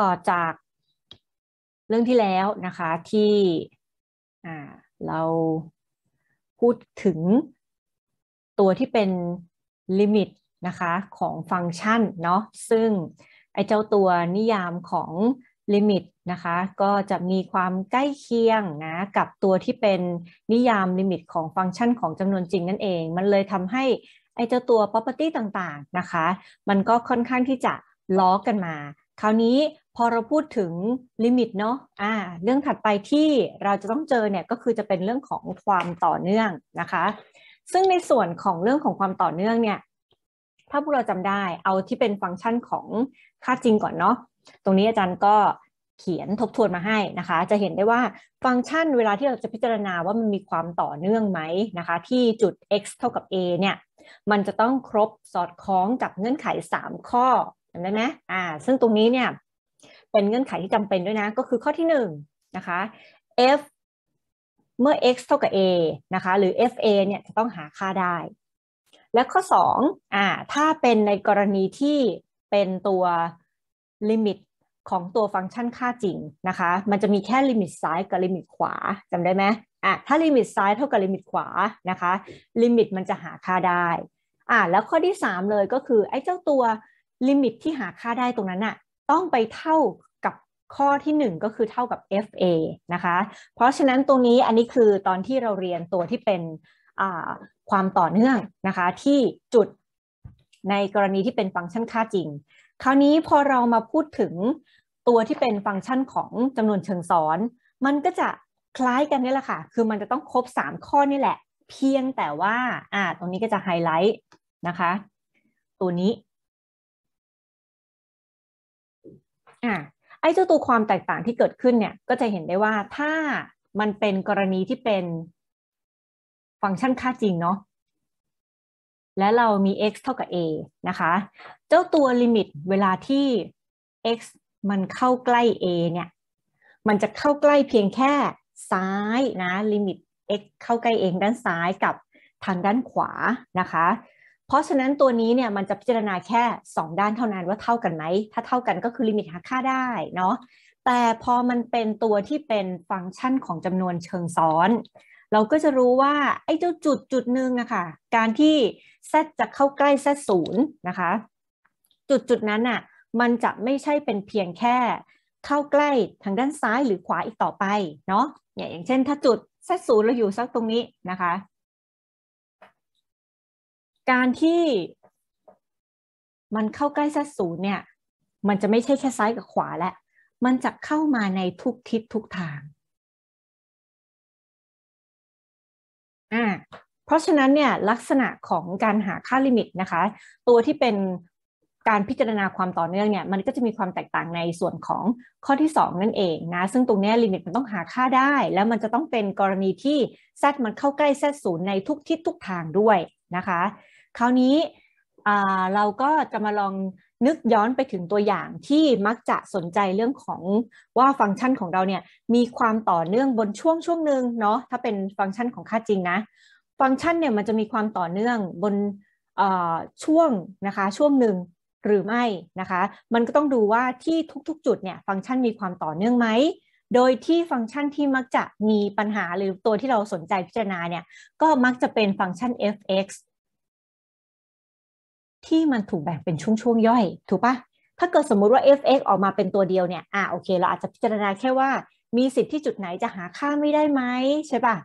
ต่อจากเรื่องที่แล้วนะคะ ที่เราพูดถึงตัวที่เป็นลิมิตนะคะ ของฟังก์ชันเนาะซึ่งไอเจ้าตัวนิยามของลิมิตนะคะ ก็จะมีความใกล้เคียงนะ กับตัวที่เป็นนิยามลิมิตของฟังก์ชันของจำนวนจริงนั่นเอง มันเลยทำให้ไอเจ้าตัว property ต่าง ๆ นะคะ มันก็ค่อนข้างที่จะล้อกันมาคราวนี้พอเราพูดถึงลิมิตเนาะ อ่า เรื่องถัดไปที่เราจะต้องเจอเนี่ยก็คือจะเป็นเรื่องของความต่อเนื่องนะคะ ซึ่งในส่วนของเรื่องของความต่อเนื่องเนี่ย ถ้าพวกเราจำได้ เอาที่เป็นฟังก์ชันของค่าจริงก่อนเนาะ ตรงนี้อาจารย์ก็เขียนทบทวนมาให้นะคะ จะเห็นได้ว่าฟังก์ชันเวลาที่เราจะพิจารณาว่ามันมีความต่อเนื่องไหมนะคะ ที่จุด x เท่ากับ a เนี่ย มันจะต้องครบสอดคล้องกับเงื่อนไข 3 ข้อ เห็นไหมอ่า ซึ่งตรงนี้เนี่ยเป็นเงื่อนไขที่จำเป็นด้วยนะ ก็คือข้อที่1นนะคะ f เมื่อ x เท่ากับ a นะคะหรือ fa เนี่ยจะต้องหาค่าได้ และข้อ2อ่าถ้าเป็นในกรณีที่เป็นตัวลิมิตของตัวฟังก์ชันค่าจริงนะคะมันจะมีแค่ลิมิตซ้ายกับลิมิตขวาจำได้ไหมอ่ะถ้าลิมิตซ้ายเท่ากับลิมิตขวานะคะลิมิตมันจะหาค่าได้อ่าแล้วข้อที่3เลยก็คือไอ้เจ้าตัวลิมิตที่หาค่าได้ตรงนั้นน่ะต้องไปเท่าข้อที่ 1 ก็คือเท่ากับ FA นะคะ เพราะฉะนั้นตรงนี้อันนี้คือตอนที่เราเรียนตัวที่เป็นความต่อเนื่องนะคะ ที่จุดในกรณีที่เป็นฟังก์ชันค่าจริง คราวนี้พอเรามาพูดถึงตัวที่เป็นฟังก์ชันของจำนวนเชิงซ้อนมันก็จะคล้ายกันนี่แหละค่ะ คือมันจะต้องครบ 3 ข้อนี่แหละ เพียงแต่ว่าอ่า ตรงนี้ก็จะไฮไลท์นะคะตัวนี้อ่าไอ้เจ้าตัวความแตกต่างที่เกิดขึ้นเนี่ยก็จะเห็นได้ว่าถ้ามันเป็นกรณีที่เป็น ฟังก์ชันค่าจริงเนาะและเรามี x เท่ากับ a นะคะ เจ้าตัวลิมิตเวลาที่ x มันเข้าใกล้ a เนี่ยมันจะเข้าใกล้เพียงแค่ซ้ายนะลิมิต x เข้าใกล้เองด้านซ้ายกับทางด้านขวานะคะเพราะฉะนั้นตัวนี้เนี่ยมันจะพิจารณาแค่ 2 ด้านเท่านั้นว่าเท่ากันไหมถ้าเท่ากันก็คือลิมิตหาค่าได้เนาะแต่พอมันเป็นตัวที่เป็นฟังก์ชันของจำนวนเชิงซ้อน เราก็จะรู้ว่าไอ้เจ้าจุดจุดหนึ่งอะคะ่ะการที่ z จะเข้าใกล้ z ศูนย์นะคะ จุดจุดนั้นอะมันจะไม่ใช่เป็นเพียงแค่ เข้าใกล้ทางด้านซ้ายหรือขวาอีกต่อไปเนาะอย่างเช่น ถ้าจุด z ศูนย์เราอยู่สักตรงนี้นะคะการที่มันเข้าใกล้เส้ศูนย์เนี่ย มันจะไม่ใช่แค่ซ้ายกับขวาแล้ว มันจะเข้ามาในทุกทิศทุกทาง อ่า เพราะฉะนั้นเนี่ยลักษณะของการหาค่าลิมิตนะคะ ตัวที่เป็นการพิจารณาความต่อเนื่องเนี่ย มันก็จะมีความแตกต่างในส่วนของข้อที่ 2 นั่นเองนะ ซึ่งตรงนี้ลิมิตมันต้องหาค่าได้ แล้วมันจะต้องเป็นกรณีที่ z มันเข้าใกล้ z ศูนย์ในทุกทิศทุกทางด้วยนะคะคราวนี้เราก็จะมาลองนึกย้อนไปถึงตัวอย่างที่มักจะสนใจเรื่องของว่าฟังก์ชันของเราเนี่ยมีความต่อเนื่องบนช่วงช่วงหนึ่งเนาะถ้าเป็นฟังก์ชันของค่าจริงนะฟังก์ชันเนี่ยมันจะมีความต่อเนื่องบนช่วงนะคะช่วงหนึ่งหรือไม่นะคะมันก็ต้องดูว่าที่ทุกๆ จุดเนี่ยฟังก์ชันมีความต่อเนื่องไหมโดยที่ฟังก์ชันที่มักจะมีปัญหาหรือตัวที่เราสนใจพิจารณาเนี่ยก็มักจะเป็นฟังก์ชัน f(x) ที่มันถูกแบ่งเป็นช่วงๆย่อย ถูกปะถ้าเกิดสมมุติว่า fx ออกมาเป็นตัวเดียวเนี่ย อ่า โอเค เราอาจจะพิจารณาแค่ว่ามีสิทธิ์ที่จุดไหนจะหาค่าไม่ได้ไหมใช่ปะ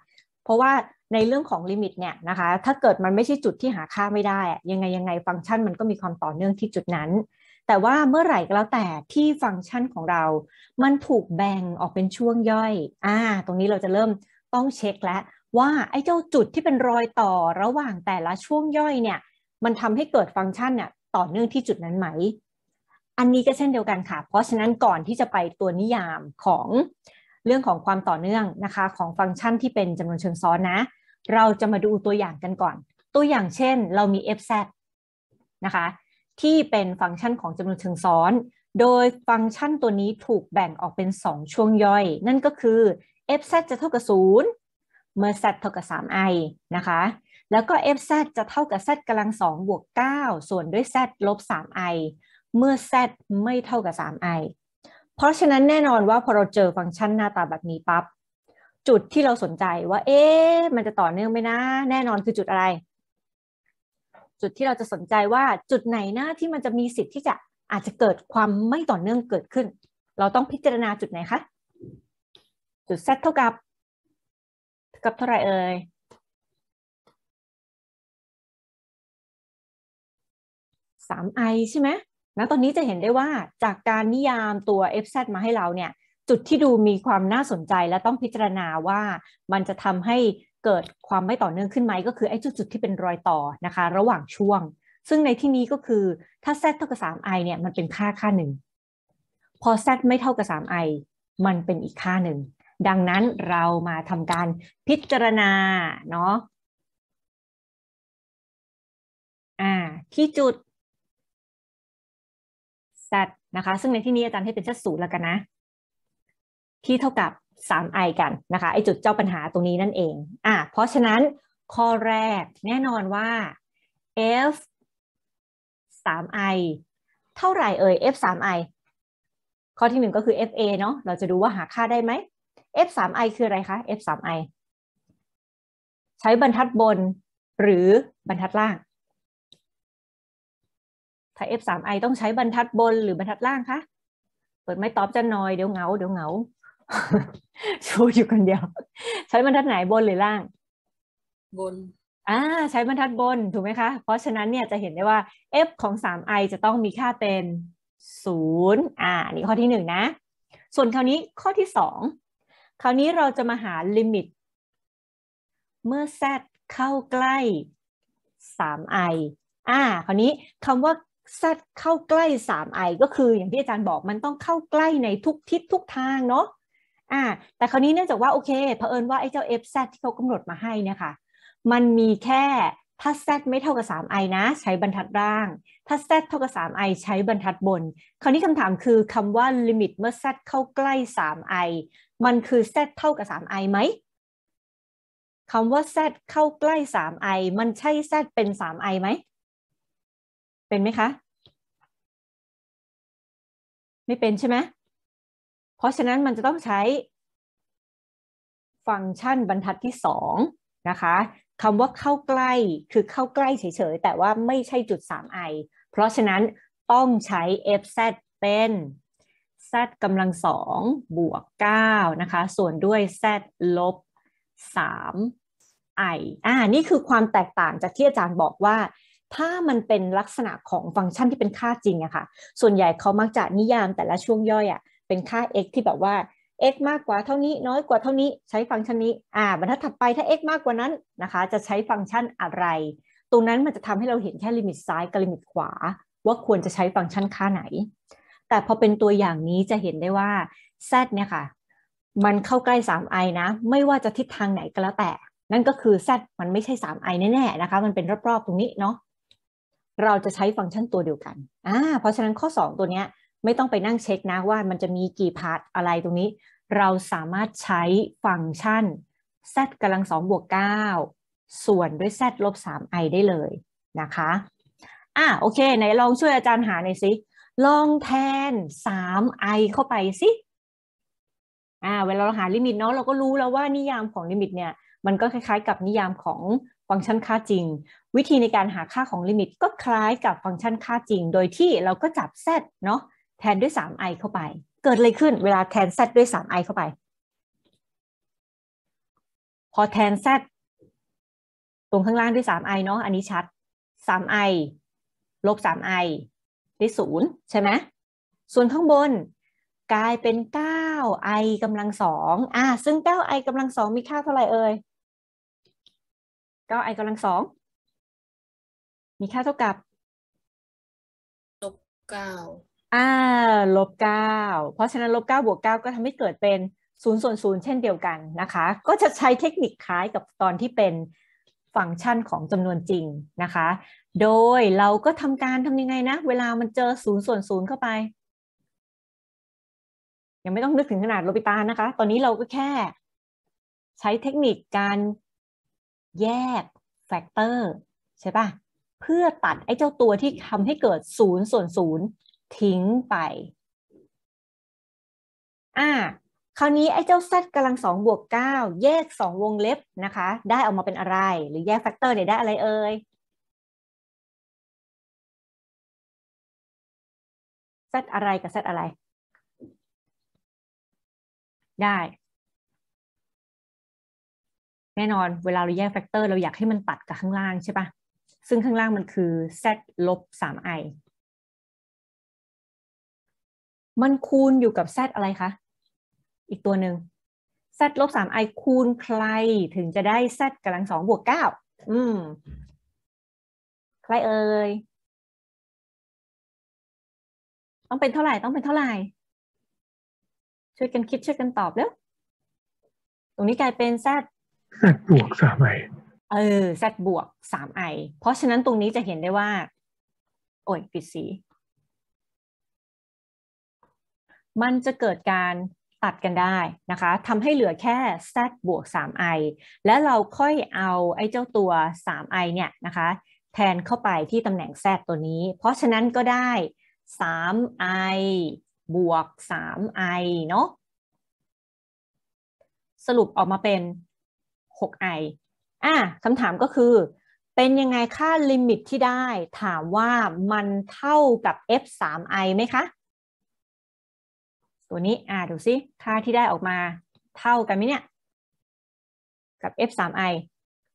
เพราะว่าในเรื่องของลิมิตเนี่ยนะคะ ถ้าเกิดมันไม่ใช่จุดที่หาค่าไม่ได้ ยังไงยังไงฟังก์ชันมันก็มีความต่อเนื่องที่จุดนั้น แต่ว่าเมื่อไหร่ก็แล้วแต่ที่ฟังก์ชันของเรา มันถูกแบ่งออกเป็นช่วงย่อย อ่า ตรงนี้เราจะเริ่มต้องเช็คแล้วว่าไอ้เจ้าจุดที่เป็นรอยต่อระหว่างแต่ละช่วงย่อยเนี่ยมันทำให้เกิดฟังก์ชันเนี่ยต่อเนื่องที่จุดนั้นไหม อันนี้ก็เช่นเดียวกันค่ะ เพราะฉะนั้นก่อนที่จะไปตัวนิยามของเรื่องของความต่อเนื่องนะคะของฟังก์ชันที่เป็นจำนวนเชิงซ้อนนะ เราจะมาดูตัวอย่างกันก่อน ตัวอย่างเช่น เรามี fz นะคะที่เป็นฟังก์ชันของจำนวนเชิงซ้อน โดยฟังก์ชันตัวนี้ถูกแบ่งออกเป็น 2 ช่วงย่อย นั่นก็คือ fz จะเท่ากับ 0 เมื่อ z เท่ากับ 3i นะคะแล้วก็ f z จะเท่ากับ z กำลังสองบวกเก้าส่วนด้วย z ลบสาม i เมื่อ z ไม่เท่ากับสาม i เพราะฉะนั้นแน่นอนว่าพอเราเจอฟังก์ชันหน้าตาแบบนี้ปับ๊บจุดที่เราสนใจว่าเอ๊ะมันจะต่อเนื่องไหมนะแน่นอนคือจุดอะไร จุดที่เราจะสนใจว่าจุดไหนนะที่มันจะมีสิทธิ์ที่จะอาจจะเกิดความไม่ต่อเนื่องเกิดขึ้น เราต้องพิจารณาจุดไหนคะจุด z เท่ากับกับเท่าไหร่เอ่ย3 i ใช่ไหมนะตอนนี้จะเห็นได้ว่าจากการนิยามตัว fz มาให้เราเนี่ยจุดที่ดูมีความน่าสนใจและต้องพิจารณาว่ามันจะทำให้เกิดความไม่ต่อเนื่องขึ้นไหมก็คือไอ้จุดๆที่เป็นรอยต่อนะคะระหว่างช่วง ซึ่งในที่นี้ก็คือถ้า z เท่ากับ 3i เนี่ยมันเป็นค่าค่าหนึ่งพอ z ไม่เท่ากับ 3i มันเป็นอีกค่าหนึ่งดังนั้นเรามาทำการพิจารณาเนาะอ่าที่จุด z นะคะ ซึ่งในที่นี้อาจารย์ให้เป็นชัดศูนย์แล้วกันนะที่เท่ากับ 3i กันนะคะ ไอจุดเจ้าปัญหาตรงนี้นั่นเองอ่ะเพราะฉะนั้นข้อแรกแน่นอนว่า f 3i เท่าไหร่เอ่ย f 3i ข้อที่หนึ่งก็คือ fa เนาะเราจะดูว่าหาค่าได้ไหม f 3i คืออะไรคะ f 3i ใช้บรรทัดบนหรือบรรทัดล่างถ้า F3I ต้องใช้บรรทัดบนหรือบรรทัดล่าง คะ เปิดไม่ตอบจะนอยเดี๋ยวเงา เดี๋ยวเงาชูอยู่คนเดียว ใช้บรรทัดไหนบนหรือล่าง บนอ่าใช้บรรทัดบน ถูกไหมคะ เพราะฉะนั้นเนี่ยจะเห็นได้ว่า f ของ 3i จะต้องมีค่าเป็น0อ่านี่ข้อที่1นะ ส่วนคราวนี้ข้อที่2คราวนี้เราจะมาหาลิมิต เมื่อ z เข้าใกล้ 3i อ่าคราวนี้คำว่าแซดเข้าใกล้3อก็คืออย่างที่อาจารย์บอกมันต้องเข้าใกล้ในทุกทิศทุกทางเนาะอ่าแต่คราวนี้เนื่องจากว่าโอเคเผอิญว่าไอ้เจ้า f z ที่เขากำหนดมาให้เนี่ยค่ะมันมีแค่ถ้า z ไม่เท่ากับ 3i นะ ใช้บรรทัดล่าง ถ้า z เท่ากับ 3i ใช้บรรทัดบน คราวนี้คำถามคือคำว่าลิมิตเมื่อ z เข้าใกล้ 3i มันคือ z เท่ากับ 3i ไหมคำว่า z เข้าใกล้ 3i มันใช่ z เป็น 3i ไหมเป็นไหมคะไม่เป็นใช่ไหมเพราะฉะนั้นมันจะต้องใช้ฟังก์ชันบรรทัดที่สองนะคะคำว่าเข้าใกล้คือเข้าใกล้เฉยๆ แต่ว่าไม่ใช่จุด 3i เพราะฉะนั้นต้องใช้ fz เป็น z กำลังสองบวก9นะคะส่วนด้วย z ลบ3 i อ่านี่คือความแตกต่างจากที่อาจารย์บอกว่าถ้ามันเป็นลักษณะของฟังก์ชันที่เป็นค่าจริงอะค่ะ ส่วนใหญ่เขามักจะนิยามแต่ละช่วงย่อยอะเป็นค่า x ที่แบบว่า x มากกว่าเท่านี้ น้อยกว่าเท่านี้ใช้ฟังก์ชันนี้ อ่าบรรทัดถัดไปถ้า x มากกว่านั้นนะคะจะใช้ฟังก์ชันอะไร ตรงนั้นมันจะทำให้เราเห็นแค่ลิมิตซ้ายกับลิมิตขวา ว่าควรจะใช้ฟังก์ชันค่าไหน แต่พอเป็นตัวอย่างนี้จะเห็นได้ว่า z เนี่ยค่ะ มันเข้าใกล้ 3i นะไม่ว่าจะทิศทางไหนก็แล้วแต่ นั่นก็คือ z มันไม่ใช่ 3i แน่ๆนะคะมันเป็นรอบๆตรงนี้เนาะเราจะใช้ฟังก์ชันตัวเดียวกัน อ่า เพราะฉะนั้นข้อ 2 ตัวเนี้ยไม่ต้องไปนั่งเช็คนะว่ามันจะมีกี่พาร์ทอะไรตรงนี้ เราสามารถใช้ฟังก์ชัน z กำลังสองบวกเก้าส่วนด้วย z ลบสาม i ได้เลยนะคะ อ่ะโอเค ไหนลองช่วยอาจารย์หาหน่อยสิ ลองแทนสาม i เข้าไปสิ อ่าเวลาเราหาลิมิตเนาะเราก็รู้แล้วว่านิยามของลิมิตเนี่ย มันก็คล้ายๆกับนิยามของฟังก์ชันค่าจริง วิธีในการหาค่าของลิมิตก็คล้ายกับฟังก์ชันค่าจริง โดยที่เราก็จับ z เนาะแทนด้วย 3i เข้าไป เกิดอะไรขึ้นเวลาแทน z ด้วย 3i เข้าไป พอแทน z ตรงข้างล่างด้วย 3i เนาะอันนี้ชัด 3i ลบ 3i ได้ศูนย์ใช่ไหมส่วนข้างบน กลายเป็น 9i กำลังสองอ่าซึ่ง 9i กำลังสองมีค่าเท่าไหร่เอ่ยก็ i กำลังสองมีค่าเท่ากับลบเก้าอ่าลบเก้าเพราะฉะนั้นลบเก้าบวกเก้าก็ทำให้เกิดเป็นศูนย์ส่วนศูนย์เช่นเดียวกันนะคะ ก็จะใช้เทคนิคคล้ายกับตอนที่เป็นฟังก์ชันของจำนวนจริงนะคะ โดยเราก็ทำการทำยังไงนะ เวลามันเจอศูนย์ส่วนศูนย์เข้าไปยังไม่ต้องนึกถึงขนาดโลปิตานะคะ ตอนนี้เราก็แค่ใช้เทคนิคการแยก แฟกเตอร์ ใช่ปะเพื่อตัดไอ้เจ้าตัวที่ทำให้เกิดศูนย์ส่วนศูนย์ทิ้งไป อ่าคราวนี้ ไอ้เจ้าเซตกำลังสองบวกเก้าแยกสองวงเล็บนะคะ ได้ออกมาเป็นอะไรหรือแยกแฟกเตอร์เนี่ยได้อะไรเอ่ยเซตอะไรกับเซตอะไร ได้แน่นอน เวลาเราแยกแฟกเตอร์เราอยากให้มันตัดกับข้างล่างใช่ปะซึ่งข้างล่างมันคือ z ลบ 3i มันคูณอยู่กับ z อะไรคะ อีกตัวหนึ่ง z ลบ 3i คูณใครถึงจะได้ z กำลังสองบวกเก้าอืม ใครเอ่ย ต้องเป็นเท่าไหร่ ต้องเป็นเท่าไหร่ ช่วยกันคิดช่วยกันตอบเร็ว ตรงนี้กลายเป็น z ซดบวกสามไอเออซดบวกสามไอเพราะฉะนั้นตรงนี้จะเห็นได้ว่า โอ้ยปิดสี มันจะเกิดการตัดกันได้นะคะทำให้เหลือแค่ซดบวกสามไอและเราค่อยเอาไอ้เจ้าตัวสามไอเนี่ยนะคะ แทนเข้าไปที่ตำแหน่งแดตัวนี้ เพราะฉะนั้นก็ได้สามไอบวกสามไอเนาะสรุปออกมาเป็น 6i อ่ะคำถามก็คือเป็นยังไงค่าลิมิตที่ได้ถามว่ามันเท่ากับ f 3 i ไหมคะ ตัวนี้ อ่ะดูซิค่าที่ได้ออกมาเท่ากันไหมเนี่ย กับ f 3 i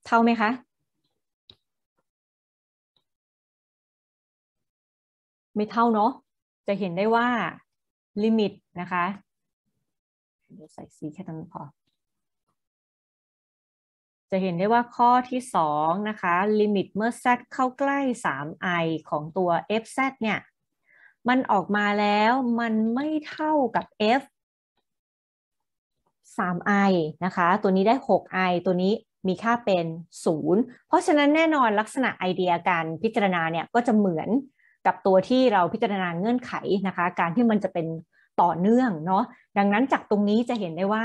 เท่าไหมคะ ไม่เท่าเนาะจะเห็นได้ว่าลิมิตนะคะใส่สีแค่ตรงนี้พอจะเห็นได้ว่าข้อที่ 2 นะคะ ลิมิตเมื่อ z เข้าใกล้ 3i ของตัว fz เนี่ย มันออกมาแล้วมันไม่เท่ากับ f 3i นะคะ ตัวนี้ได้ 6i ตัวนี้มีค่าเป็น 0 เพราะฉะนั้นแน่นอนลักษณะไอเดียการพิจารณาเนี่ย ก็จะเหมือนกับตัวที่เราพิจารณาเงื่อนไขนะคะ การที่มันจะเป็นต่อเนื่องเนาะ ดังนั้นจากตรงนี้จะเห็นได้ว่า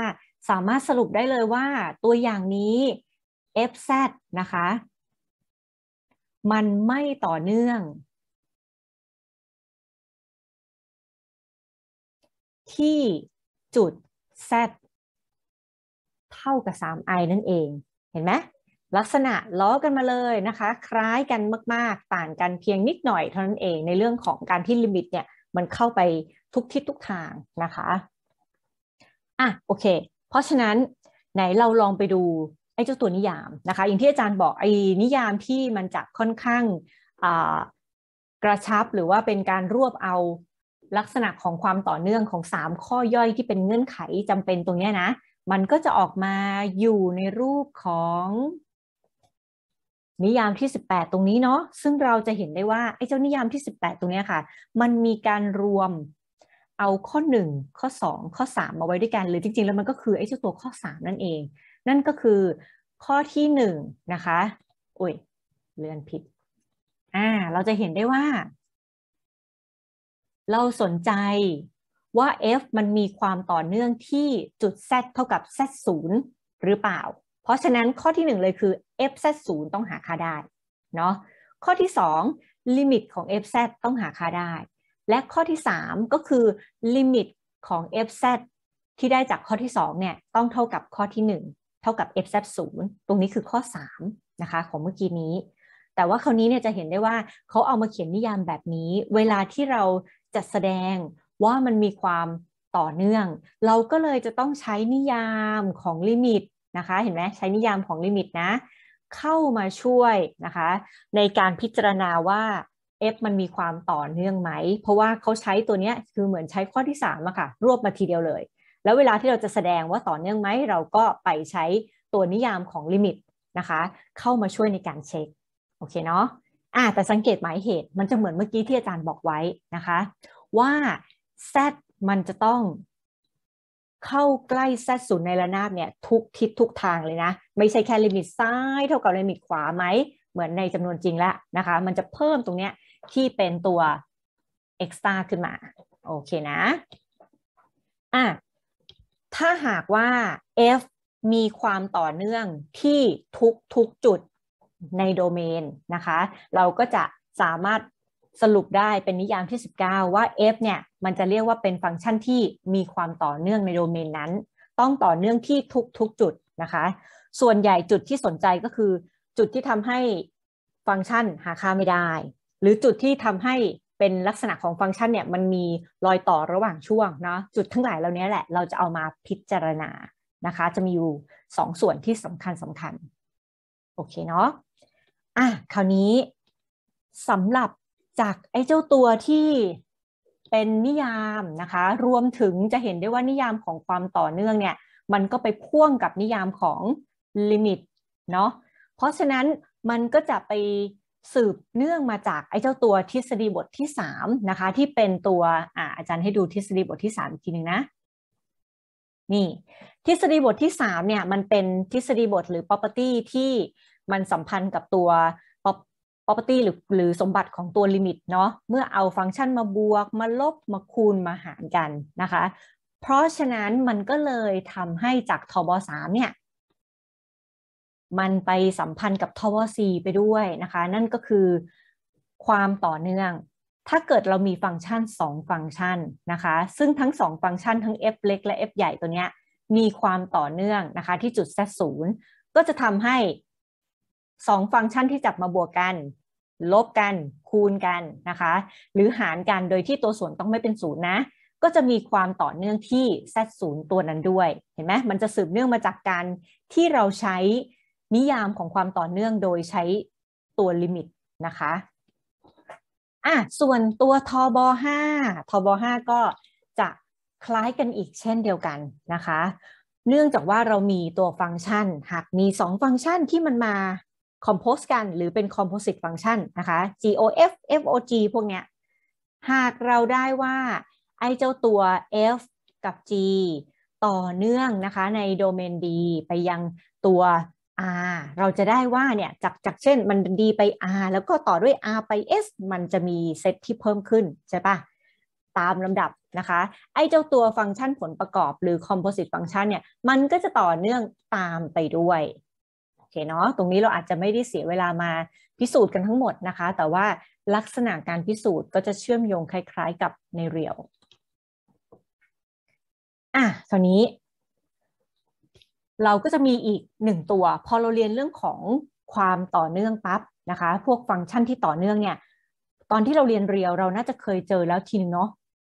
สามารถสรุปได้เลยว่าตัวอย่างนี้ fz นะคะ มันไม่ต่อเนื่อง ที่จุด z เท่ากับ 3i นั่นเองเห็นไหมลักษณะล้อกันมาเลยนะคะคล้ายกันมากๆต่างกันเพียงนิดหน่อยเท่านั้นเองในเรื่องของการที่ลิมิตเนี่ย มันเข้าไปทุกทิศทุกทางนะคะ อ่ะโอเค เพราะฉะนั้นไหนเราลองไปดูไอ้เจ้าตัว นิยาม นะคะอย่างที่อาจารย์บอกไอ้นิยามที่มันจะค่อนข้างกระชับหรือว่าเป็นการรวบเอาลักษณะของความต่อเนื่องของ 3 ข้อย่อยที่เป็นเงื่อนไขจำเป็นตรงนี้นะมันก็จะออกมาอยู่ในรูปของ นิยามที่ 18 ตรงนี้เนาะซึ่งเราจะเห็นได้ว่าไอ้เจ้านิยามที่ 18 ตรงนี้ค่ะมันมีการรวมเอาข้อ1ข้อ2 ข้อ3มาไว้ด้วยกันหรือจริงๆแล้วมันก็คือไอ้เจ้าตัวข้อ 3 นั่นเองนั่นก็คือข้อที่หนึ่งนะคะอุ้ยเลื่อนผิดอ่าเราจะเห็นได้ว่า เราสนใจว่า f มันมีความต่อเนื่องที่จุด z เท่ากับ z 0หรือเปล่า เพราะฉะนั้นข้อที่หนึ่งเลยคือ f z 0ต้องหาค่าได้เนาะ ข้อที่สองลิมิตของ f z ต้องหาค่าได้ และข้อที่สามก็คือลิมิตของ f z ที่ได้จากข้อที่สองเนี่ยต้องเท่ากับข้อที่หนึ่งเท่ากับ f แ0ตรงนี้คือข้อ 3 นะคะของเมื่อกี้นี้ แต่ว่าคราวนี้เนี่ยจะเห็นได้ว่าเขาเอามาเขียนนิยามแบบนี้ เวลาที่เราจัดแสดงว่ามันมีความต่อเนื่อง เราก็เลยจะต้องใช้นิยามของลิมิตนะคะ เห็นไหมใช้นิยามของลิมิตนะ เข้ามาช่วยนะคะ ในการพิจารณาว่า f มันมีความต่อเนื่องไหม เพราะว่าเขาใช้ตัวนี้คือเหมือนใช้ข้อที่3ามอะค่ะ รวบมาทีเดียวเลยแล้วเวลาที่เราจะแสดงว่าต่อเนื่องไหมเราก็ไปใช้ตัวนิยามของลิมิตนะคะเข้ามาช่วยในการเช็คโอเคเนาะอ่าแต่สังเกตหมายเหตุมันจะเหมือนเมื่อกี้ที่อาจารย์บอกไว้นะคะ ว่า z มันจะต้อง เข้าใกล้ z ศูนย์ในระนาบเนี่ยทุกทิศทุกทางเลยนะ ไม่ใช่แค่ลิมิตซ้าย เท่ากับลิมิตขวาไหมเหมือนในจำนวนจริงแล้วนะคะมันจะเพิ่มตรงเนี้ยที่เป็นตัว extra ขึ้นมาโอเคนะอ่ะถ้าหากว่า f มีความต่อเนื่องที่ทุกทุกจุดในโดเมน นะคะ เราก็จะสามารถสรุปได้เป็นนิยามที่ 19 ว่า f เนี่ยมันจะเรียกว่าเป็นฟังก์ชันที่มีความต่อเนื่องในโดเมนนั้น ต้องต่อเนื่องที่ทุกทุกจุดนะคะ ส่วนใหญ่จุดที่สนใจก็คือ จุดที่ทำให้ฟังก์ชันหาค่าไม่ได้ หรือจุดที่ทำใหเป็นลักษณะของฟังก์ชันเนี่ยมันมีรอยต่อระหว่างช่วงเนาะจุดทั้งหลายเหล่านี้แหละ เราจะเอามาพิจารณานะคะจะมีอยู่ 2 ส่วนที่สำคัญสำคัญโอเคเนาะ อ่ะ คราวนี้สำหรับจากไอ้เจ้าตัวที่เป็นนิยามนะคะ รวมถึงจะเห็นได้ว่านิยามของความต่อเนื่องเนี่ย มันก็ไปพ่วงกับนิยามของลิมิตเนาะเพราะฉะนั้นมันก็จะไปสืบเนื่องมาจากไอ้เจ้าตัวทฤษฎีบทที่3นะคะที่เป็นตัวอาอาจารย์ให้ดูทฤษฎีบทที่3อีกทีนึงนะนี่ทฤษฎีบทที่3เนี่ยมันเป็นทฤษฎีบทหรือ property ที่มันสัมพันธ์กับตัว property หรือหรือสมบัติของตัวลิมิตเนาะเมื่อเอาฟังก์ชันมาบวกมาลบมาคูณมาหารกันนะคะเพราะฉะนั้นมันก็เลยทำให้จากทบ3เนี่ยมันไปสัมพันธ์กับทวซีไปด้วยนะคะ นั่นก็คือความต่อเนื่อง ถ้าเกิดเรามีฟังก์ชัน 2 ฟังก์ชันนะคะซึ่งทั้ง2ฟังก์ชันทั้ง f เล็กและ f ใหญ่ตัวเนี้ยมีความต่อเนื่องนะคะที่จุด z ศูนย์ก็จะทำให้ 2 ฟังก์ชันที่จับมาบวกกัน ลบกันคูณกันนะคะหรือหารกันโดยที่ตัวส่วนต้องไม่เป็นศูนย์นะ ก็จะมีความต่อเนื่องที่ z ศูนย์ตัวนั้นด้วย เห็นไหมมันจะสืบเนื่องมาจากการที่เราใช้นิยามของความต่อเนื่องโดยใช้ตัวลิมิตนะคะ อ่ะ ส่วนตัวทบ5ทบ5ก็จะคล้ายกันอีกเช่นเดียวกันนะคะ เนื่องจากว่าเรามีตัวฟังก์ชันหากมี 2 ฟังก์ชันที่มันมาคอมโพสกันหรือเป็นคอมโพสิตฟังก์ชันนะคะ GOF FOG พวกเนี้ย หากเราได้ว่า ไอเจ้าตัว F กับ G ต่อเนื่องนะคะในโดเมน D ไปยังตัว R เราจะได้ว่าเนี่ยจากจากเช่นมันดีไป R แล้วก็ต่อด้วย R ไป S มันจะมีเซตที่เพิ่มขึ้นใช่ปะตามลำดับนะคะ ไอ้เจ้าตัวฟังก์ชันผลประกอบหรือ composite function เนี่ย มันก็จะต่อเนื่องตามไปด้วย โอเคเนาะ ตรงนี้เราอาจจะไม่ได้เสียเวลามาพิสูจน์กันทั้งหมดนะคะ แต่ว่าลักษณะการพิสูจน์ก็จะเชื่อมโยงคล้ายๆ กับในเรียวอ่ะตอนนี้เราก็จะมีอีกหนึ่งตัวพอเราเรียนเรื่องของความต่อเนื่องปั๊บ นะคะ พวกฟังก์ชันที่ต่อเนื่องเนี่ยตอนที่เราเรียนเรียวเราน่าจะเคยเจอแล้วที นึงเนาะ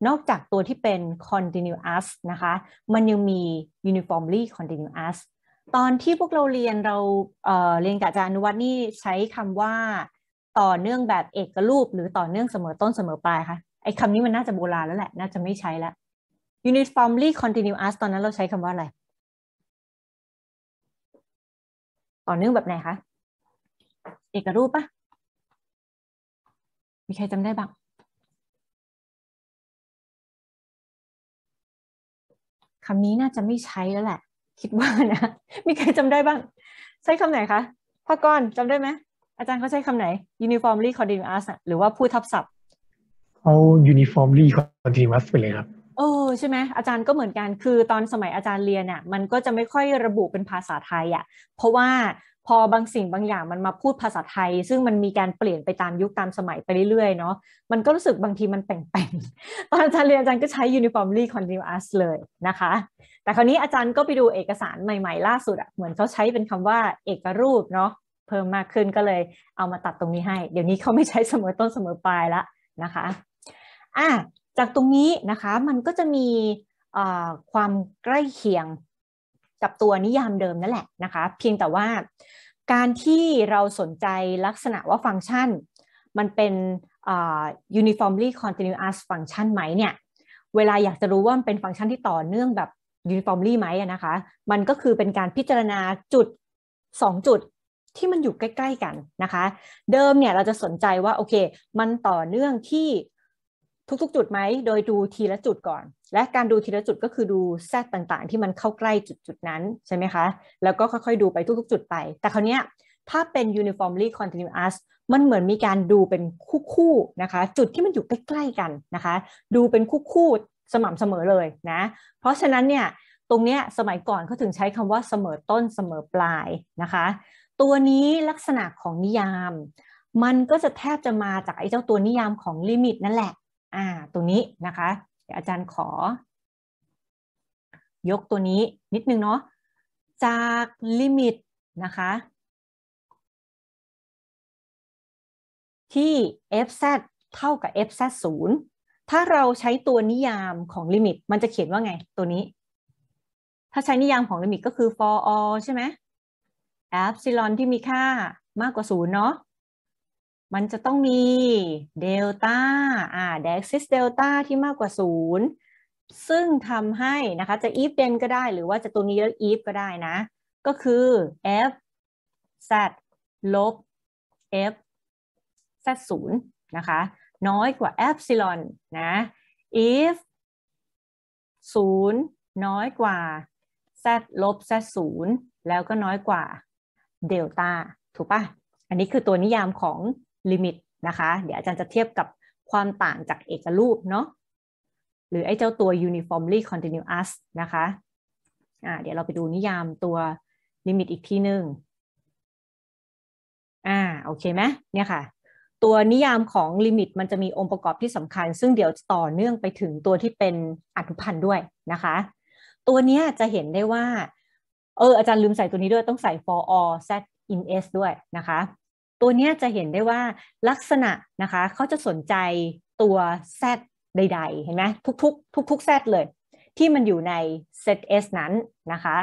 นอกจากตัวที่เป็น continuous นะคะ มันยังมี uniformly continuous ตอนที่พวกเราเรียนเราเเรียนกับอาจารย์นุวัฒน์นี่ใช้คำว่า ต่อเนื่องแบบเอกรูป หรือต่อเนื่องเสมอต้นเสมอปลายคะไอ้คำนี้มันน่าจะโบราณแล้วแหละน่าจะไม่ใช้แล้ว uniformly continuous ตอนนั้นเราใช้คำว่าอะไรต่อเนื่องแบบไหนคะ เอกรูปปะมีใครจำได้บ้างคำนี้น่าจะไม่ใช้แล้วแหละ คิดว่านะ มีใครจำได้บ้างใช้คำไหนคะพ่อกรอนจำได้ไหมอาจารย์เขาใช้คำไหน uniformly continuous หรือว่าพูดทับศัพท์เอา uniformly continuous ไปเลยครับใช่ไหมอาจารย์ก็เหมือนกันคือตอนสมัยอาจารย์เรียนเนี่ยมันก็จะไม่ค่อยระบุเป็นภาษาไทยอะ่ะเพราะว่าพอบางสิ่งบางอย่างมันมาพูดภาษาไทย ซึ่งมันมีการเปลี่ยนไปตามยุคตามสมัย ไปเรื่อยๆเนาะมันก็รู้สึกบางทีมันแปลงๆตอนอาจารย์เรียนอาจารย์ก็ใช้ uniformly continuous เลยนะคะ แต่คราวนี้อาจารย์ก็ไปดูเอกสารใหม่ๆล่าสุดอะเหมือนเขาใช้เป็นคำว่าเอกรูปเนาะเพิ่มมากขึ้นก็เลยเอามาตัดตรงนี้ให้เดี๋ยวนี้เขาไม่ใช้เสมอต้นเสมอปลายละนะคะอ่ะจากตรงนี้นะคะ มันก็จะมีความใกล้เคียง กับตัวนิยามเดิมนั่นแหละนะคะ เพียงแต่ว่าการที่เราสนใจลักษณะว่าฟังก์ชัน มันเป็น uniformly continuous function ไหมเนี่ย เวลาอยากจะรู้ว่ามันเป็นฟังก์ชันที่ต่อเนื่องแบบ uniformly ไหมนะคะ มันก็คือเป็นการพิจารณาจุด 2 จุดที่มันอยู่ใกล้ ๆกันนะคะ เดิมเนี่ย เราจะสนใจว่าโอเคมันต่อเนื่องที่ทุก ๆ จุดไหม โดย ดูทีละจุดก่อน และการดูทีละจุดก็คือดูแซดต่างๆ ที่มันเข้าใกล้จุดจุดนั้น ใช่ไหมคะ แล้วก็ค่อย ๆ ดูไปทุกๆจุด ไป แต่คราวนี้ถ้าเป็น uniformly continuous มันเหมือนมีการดูเป็นคู่ๆนะคะ จุดที่มันอยู่ใกล้ๆกันนะคะ ดูเป็นคู่ ๆ สม่ำเสมอเลย นะ เพราะฉะนั้นเนี่ยตรงเนี้ยสมัยก่อนเขาถึงใช้คำว่าเสมอต้นเสมอปลายนะคะ ตัวนี้ลักษณะของนิยาม มันก็จะแทบจะมาจากไอ้เจ้าตัวนิยามของลิมิตนั่นแหละอ่า ตัวนี้นะคะอาจารย์ขอ ยกตัวนี้นิดนึงเนาะ จากลิมิตนะคะ ที่ fz เท่ากับ fz 0 ถ้าเราใช้ตัวนิยามของลิมิตมันจะเขียนว่าไงตัวนี้ ถ้าใช้นิยามของลิมิตก็คือ for all ใช่ไหม epsilon ที่มีค่ามากกว่า 0 เนาะมันจะต้องมีเดลต้าอ่ากซิสเดลต้าที่มากกว่า 0 ซึ่งทำให้นะคะ จะ if then ก็ได้หรือว่าจะตัวนี้แล้ว if ก็ได้นะ ก็คือ f z ลบ f z 0 นะคะ น้อยกว่า epsilon นะ if 0 น้อยกว่า z ลบ z 0 แล้วก็น้อยกว่าเดลต้าถูกปะอันนี้คือตัวนิยามของลิมิตนะคะ เดี๋ยวอาจารย์จะเทียบกับความต่างจากเอกรูปเนาะหรือไอ้เจ้าตัว uniformly continuous นะคะอ่าเดี๋ยวเราไปดูนิยามตัวลิมิตอีกทีหนึ่งอ่าโอเคไหมเนี่ยค่ะ ตัวนิยามของลิมิตมันจะมีองค์ประกอบที่สำคัญ ซึ่งเดี๋ยวต่อเนื่องไปถึงตัวที่เป็นอนุพันธ์ด้วยนะคะ ตัวนี้จะเห็นได้ว่าเอออาจารย์ลืมใส่ตัวนี้ด้วยต้องใส่ for all z in s ด้วยนะคะตัวนี้จะเห็นได้ว่าลักษณะนะคะเขาจะสนใจตัวแซดใด ๆ เห็นไหมทุก ๆ ทุกๆแซดเลย ที่มันอยู่ในเซต S นั้นนะคะ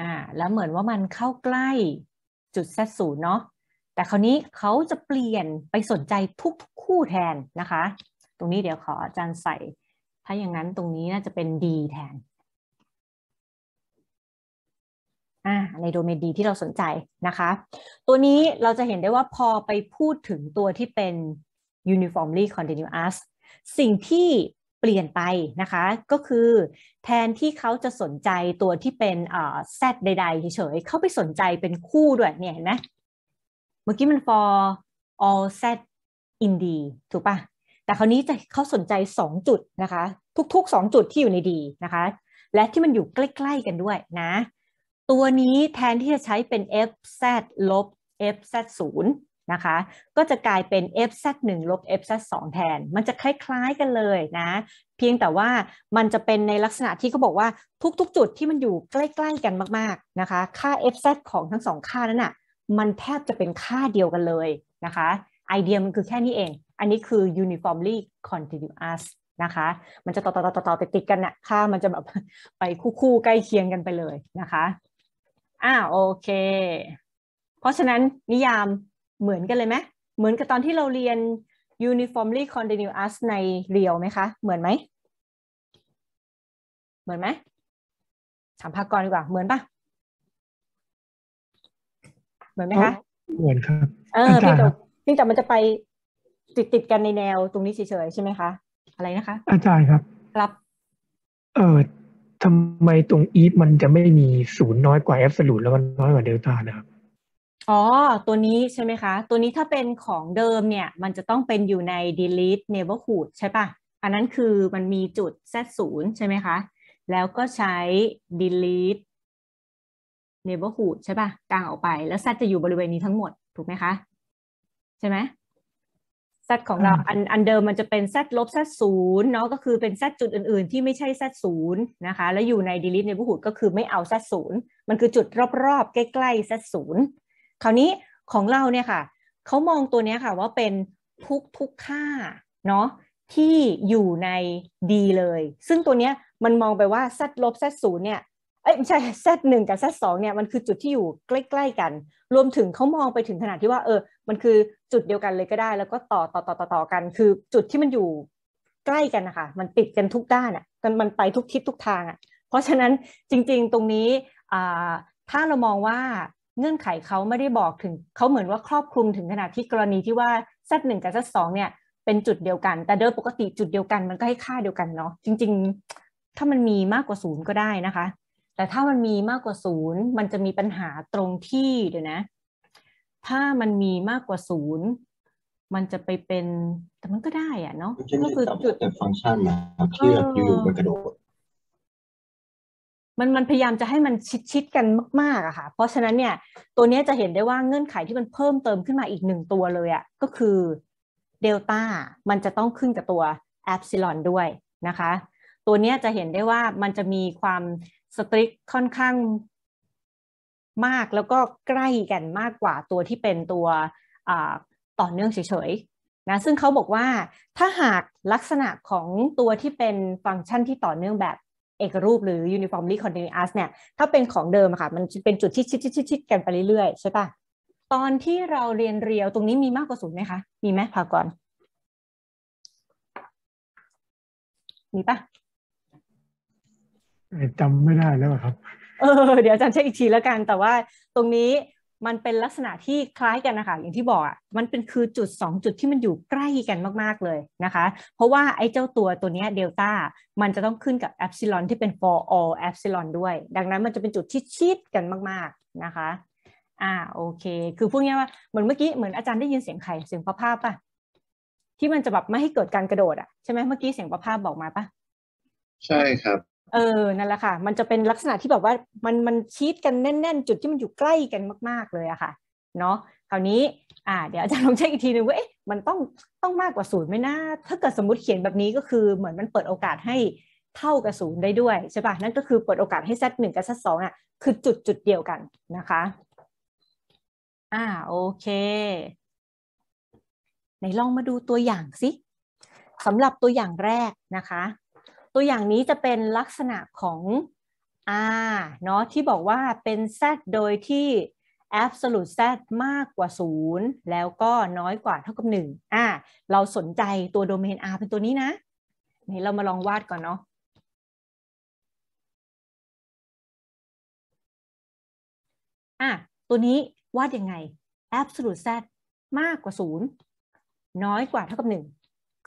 อ่าแล้วเหมือนว่ามันเข้าใกล้จุดแซดศูนย์เนาะแต่คราวนี้เขาจะเปลี่ยนไปสนใจทุก ๆ คู่แทนนะคะ ตรงนี้เดี๋ยวขออาจารย์ใส่ ถ้าอย่างนั้นตรงนี้น่าจะเป็น D แทนในโดเมนดีที่เราสนใจนะคะ ตัวนี้เราจะเห็นได้ว่าพอไปพูดถึงตัวที่เป็น uniformly continuous สิ่งที่เปลี่ยนไปนะคะ ก็คือแทนที่เขาจะสนใจตัวที่เป็น่ซดใด ๆ เฉยๆเขาไปสนใจเป็นคู่ด้วยเนี่ยเห็นไหมเมื่อกี้มัน for all set in D ถูกปะแต่คราวนี้จะเขาสนใจ 2 จุดนะคะ ทุกๆ 2 จุดที่อยู่ในดีนะคะ และที่มันอยู่ใกล้ๆ กันด้วยนะตัวนี้แทนที่จะใช้เป็น fz ลบ fz 0นะคะ ก็จะกลายเป็น fz 1ลบ fz 2แทน มันจะคล้ายๆกันเลยนะ เพียงแต่ว่ามันจะเป็นในลักษณะที่เขาบอกว่าทุกๆจุดที่มันอยู่ใกล้ๆกันมากๆนะคะ ค่า fz ของทั้งสองค่านั้นนะ่ะ มันแทบจะเป็นค่าเดียวกันเลยนะคะ ไอเดียมันคือแค่นี้เอง อันนี้คือ uniformly continuous นะคะ มันจะต่อต่อต่อต่อติดๆกันนะ่ะ ค่ามันจะแบบไปคู่ๆใกล้เคียงกันไปเลยนะคะอ่า โอเค เพราะฉะนั้นนิยามเหมือนกันเลยไหมเหมือนกับตอนที่เราเรียน uniformly continuous ในเรียวไหมคะ เหมือนไหม เหมือนไหมถามภากรดีกว่าเหมือนปะเหมือนไหมคะเหมือนครับเออพี่ต่เพีงแต่มันจะไปติดติดกันในแนวตรงนี้เฉยๆใช่ไหมคะอะไรนะคะอาจารย์ครับ ครับเออทำไมตรงอีฟมันจะไม่มีศูนย์น้อยกว่าแอบสูตแล้วมันน้อยกว่าเดลต้านะครับ อ๋อ ตัวนี้ใช่ไหมคะ ตัวนี้ถ้าเป็นของเดิมเนี่ย มันจะต้องเป็นอยู่ใน delete neighborhood ใช่ปะอันนั้นคือมันมีจุด z นย์ใช่ไหมคะ แล้วก็ใช้ delete neighborhood ใช่ปะกลางออกไปแล้ว z จะอยู่บริเวณนี้ทั้งหมดถูกไหมคะ ใช่ไหม z ของเราอันอันเดิมมันจะเป็น z ลบ z ศูนย์เนาะก็คือเป็น z จุดอื่นๆ ที่ไม่ใช่ z ศูนย์นะคะ แล้วอยู่ใน delete ในบุหุดก็คือไม่เอา z ศูนย์มันคือจุดรอบๆใกล้ๆ z ศูนย์คราวนี้ของเราเนี่ยค่ะเขามองตัวเนี้ยค่ะว่าเป็น ทุกทุกค่าเนาะที่อยู่ในดีเลย ซึ่งตัวเนี้ย มันมองไปว่า z ลบ z ศูนย์เนี่ยเอ้ไม่ใช่เซตหนึ่งกับเซตสองเนี่ยมันคือจุดที่อยู่ใกล้ ๆ กัน รวมถึงเขามองไปถึงขนาดที่ว่าเออ มันคือจุดเดียวกันเลยก็ได้ แล้วก็ต่อต่อต่อต่อต่อกัน คือจุดที่มันอยู่ใกล้กันนะคะมันติดกันทุกด้านอ่ะมันไปทุกทิศทุกทางอ่ะเพราะฉะนั้นจริง ๆ ตรงนี้อ่าถ้าเรามองว่าเงื่อนไขเขาไม่ได้บอกถึงเขาเหมือนว่าครอบคลุมถึงขนาดที่กรณีที่ว่าเซตหนึ่งกับเซตสองเนี่ย เป็นจุดเดียวกัน แต่โดยปกติจุดเดียวกันมันก็ให้ค่าเดียวกันเนาะจริง ๆถ้ามันมีมากกว่าศูนย์ก็ได้นะคะแต่ถ้ามันมีมากกว่าศูนย์มันจะมีปัญหาตรงที่เดี๋ยวนะถ้ามันมีมากกว่าศูนย์มันจะไปเป็นแต่มันก็ได้อะเนาะก็คือจุดฟังก์ชันนะที่บอยู่บนกระโดดมันมันพยายามจะให้มันชิดชิดกันมากๆอะค่ะเพราะฉะนั้นเนี่ย ตัวนี้จะเห็นได้ว่าเงื่อนไขที่มันเพิ่มเติมขึ้นมาอีกหนึ่งตัวเลยอะก็คือเดลต้ามันจะต้องขึ้นกับตัวแอปซิลอนด้วยนะคะตัวนี้จะเห็นได้ว่ามันจะมีความสตริกค่อนข้างมากแล้วก็ใกล้กันมากกว่าตัวที่เป็นตัวต่อเนื่องเฉยๆนะซึ่งเขาบอกว่าถ้าหากลักษณะของตัวที่เป็นฟังก์ชันที่ต่อเนื่องแบบเอกรูปหรือ uniformly continuous เนี่ย ถ้าเป็นของเดิมค่ะ มันเป็นจุดที่ชิดๆๆกันไปเรื่อยๆ ใช่ปะตอนที่เราเรียนเรียวตรงนี้มีมากกว่าศูนย์ไหมคะ มีไหมพากรมีปะจำไม่ได้แล้วครับ เออเดี๋ยวอาจารย์เช็คอีกทีแล้วกันแต่ว่าตรงนี้มันเป็นลักษณะที่คล้ายกันนะคะ อย่างที่บอกอ่ะมันเป็นคือจุด 2 จุดที่มันอยู่ใกล้กันมากๆเลยนะคะ เพราะว่าไอ้เจ้าตัวตัวนี้เดลต้ามันจะต้องขึ้นกับแอปซิลอนที่เป็น for all แอปซิลอนด้วย ดังนั้นมันจะเป็นจุดที่ชิดกันมากๆนะคะอ่าโอเค คือพูดง่ายว่าเหมือนเมื่อกี้เหมือนอาจารย์ได้ยินเสียงใครเสียงประภาพป่ะที่มันจะแบบไม่ให้เกิดการกระโดดอ่ะใช่ไหมเมื่อกี้เสียงประภาพบอกมาป่ะใช่ครับเออ นั่นแหละค่ะ มันจะเป็นลักษณะที่แบบว่ามันมันชีดกันแน่นๆ จุดที่มันอยู่ใกล้กันมาก ๆเลยอะค่ะ เนาะคราวนี้ อ่า เดี๋ยวอาจารย์ลองเช็คอีกทีนึงว่า เอ๊ะ มันต้องต้องมากกว่าศูนย์ไหมนะ ถ้าเกิดสมมติเขียนแบบนี้ก็คือ เหมือนมันเปิดโอกาสให้เท่ากับศูนย์ได้ด้วยใช่ปะนั่นก็คือเปิดโอกาสให้เซตหนึ่งกับเซตสองอะคือ จุดจุดเดียวกันนะคะ อ่า โอเค ไหนลองมาดูตัวอย่างสิสำหรับตัวอย่างแรกนะคะตัวอย่างนี้จะเป็นลักษณะของ r เนาะที่บอกว่าเป็น z โดยที่ absolute z มากกว่า 0 แล้วก็น้อยกว่าเท่ากับ1อ่า เราสนใจตัวโดเมน r เป็นตัวนี้นะนี่เรามาลองวาดก่อนเนาะ อ่ะตัวนี้วาดยังไง absolute z มากกว่า 0 น้อยกว่าเท่ากับ 1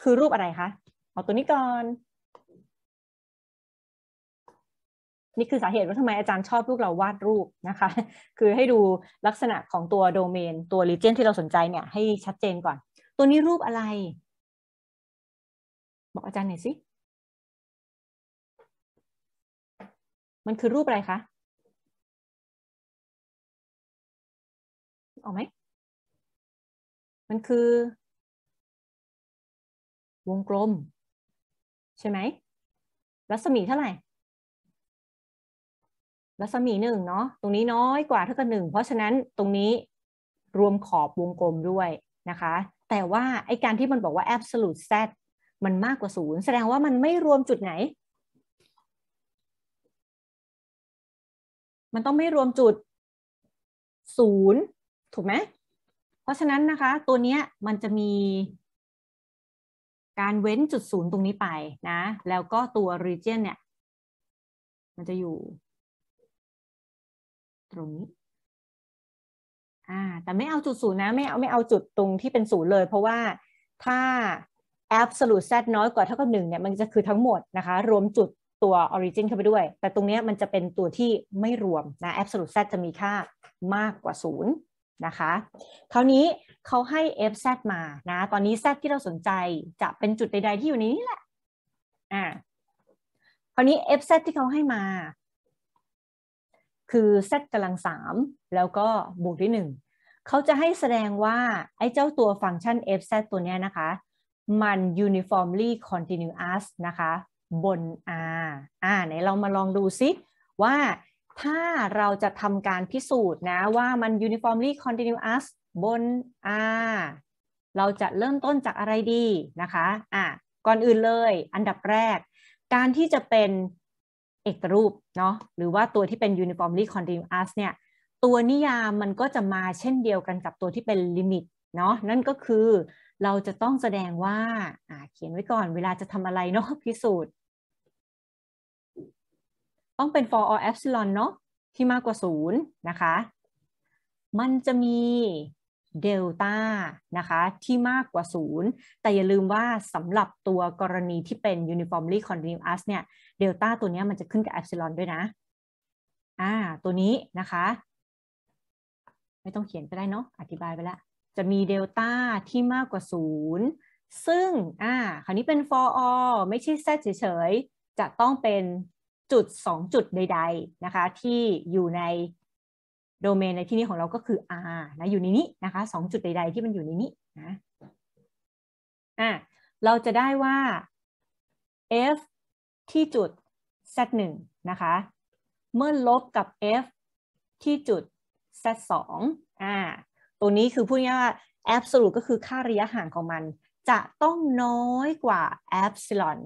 คือรูปอะไรคะ เอาตัวนี้ก่อนนี่คือสาเหตุว่าทำไมอาจารย์ชอบลูกเราวาดรูปนะคะ คือให้ดูลักษณะของตัวโดเมนตัวรีเจนที่เราสนใจเนี่ย ให้ชัดเจนก่อน ตัวนี้รูปอะไร บอกอาจารย์หน่อยสิ มันคือรูปอะไรคะ ออกไหม มันคือ วงกลม ใช่ไหม รัศมีเท่าไหร่รัศมีหนึ่งเนาะตรงนี้น้อยกว่าเท่ากับหนึ่งเพราะฉะนั้นตรงนี้รวมขอบวงกลมด้วยนะคะ แต่ว่าไอการที่มันบอกว่า absolute z มันมากกว่าศูนย์แสดงว่ามันไม่รวมจุดไหน มันต้องไม่รวมจุดศูนย์ถูกไหม เพราะฉะนั้นนะคะตัวเนี้ยมันจะมี การเว้นจุดศูนย์ตรงนี้ไปนะแล้วก็ตัว region เนี่ย มันจะอยู่ตรงนี้อ่าแต่ไม่เอาจุดศูนย์นะไม่เอาไม่เอาจุดตรงที่เป็นศูนย์เลย เพราะว่าถ้า absolute z น้อยกว่าเท่ากับหนึ่งเนี่ยมันจะคือทั้งหมดนะคะรวมจุดตัว origin เข้าไปด้วย แต่ตรงนี้มันจะเป็นตัวที่ไม่รวม นะ absolute z จะมีค่ามากกว่าศูนย์นะคะคราวนี้เขาให้ fz มานะตอนนี้ z ที่เราสนใจจะเป็นจุดใดๆที่อยู่ในนี้แหละอ่าคราวนี้ fz ที่เขาให้มาคือ z กำลังสามแล้วก็บวกด้วยหนึ่งเขาจะให้แสดงว่า ไอ้เจ้าตัวฟังก์ชัน fz ตัวนี้นะคะ มัน uniformly continuous นะคะ บน r อ่าไหนเรามาลองดูซิ ว่าถ้าเราจะทำการพิสูจน์นะ ว่ามัน uniformly continuous บน r เราจะเริ่มต้นจากอะไรดี นะคะอ่ะก่อนอื่นเลยอันดับแรก การที่จะเป็นเอกรูปเนาะหรือว่าตัวที่เป็น uniformly continuous เนี่ยตัวนิยามมันก็จะมาเช่นเดียวกันกับตัวที่เป็นลิมิตเนาะนั่นก็คือเราจะต้องแสดงว่าเขียนไว้ก่อนเวลาจะทำอะไรเนาะพิสูจน์ ต้องเป็น for all epsilon เนาะที่มากกว่า0นะคะ มันจะมีเดลต้านะคะ ที่มากกว่า0 แต่อย่าลืมว่าสำหรับตัวกรณีที่เป็น uniformly continuous เนี่ยเดลต้าตัวนี้มันจะขึ้นกับเอปซิลอนด้วยนะ อ่า ตัวนี้นะคะ ไม่ต้องเขียนก็ได้เนาะ อธิบายไปแล้ว จะมีเดลต้าที่มากกว่าศูนย์ซึ่ง อ่า คราวนี้เป็น for all ไม่ใช่ z เฉย ๆ จะต้องเป็นจุด 2 จุดใด ๆ นะคะที่อยู่ในโดเมนในที่นี้ของเราก็คือ r นะอยู่ในนี้นะคะ2จุดใด ๆ ที่มันอยู่ในนี้นะ อ่าเราจะได้ว่า f ที่จุด z1 นะคะ เมื่อลบกับ f ที่จุด z2 อ่าตัวนี้คือพูดง่ายว่า absolute ก็คือค่าระยะห่างของมัน จะต้องน้อยกว่า epsilon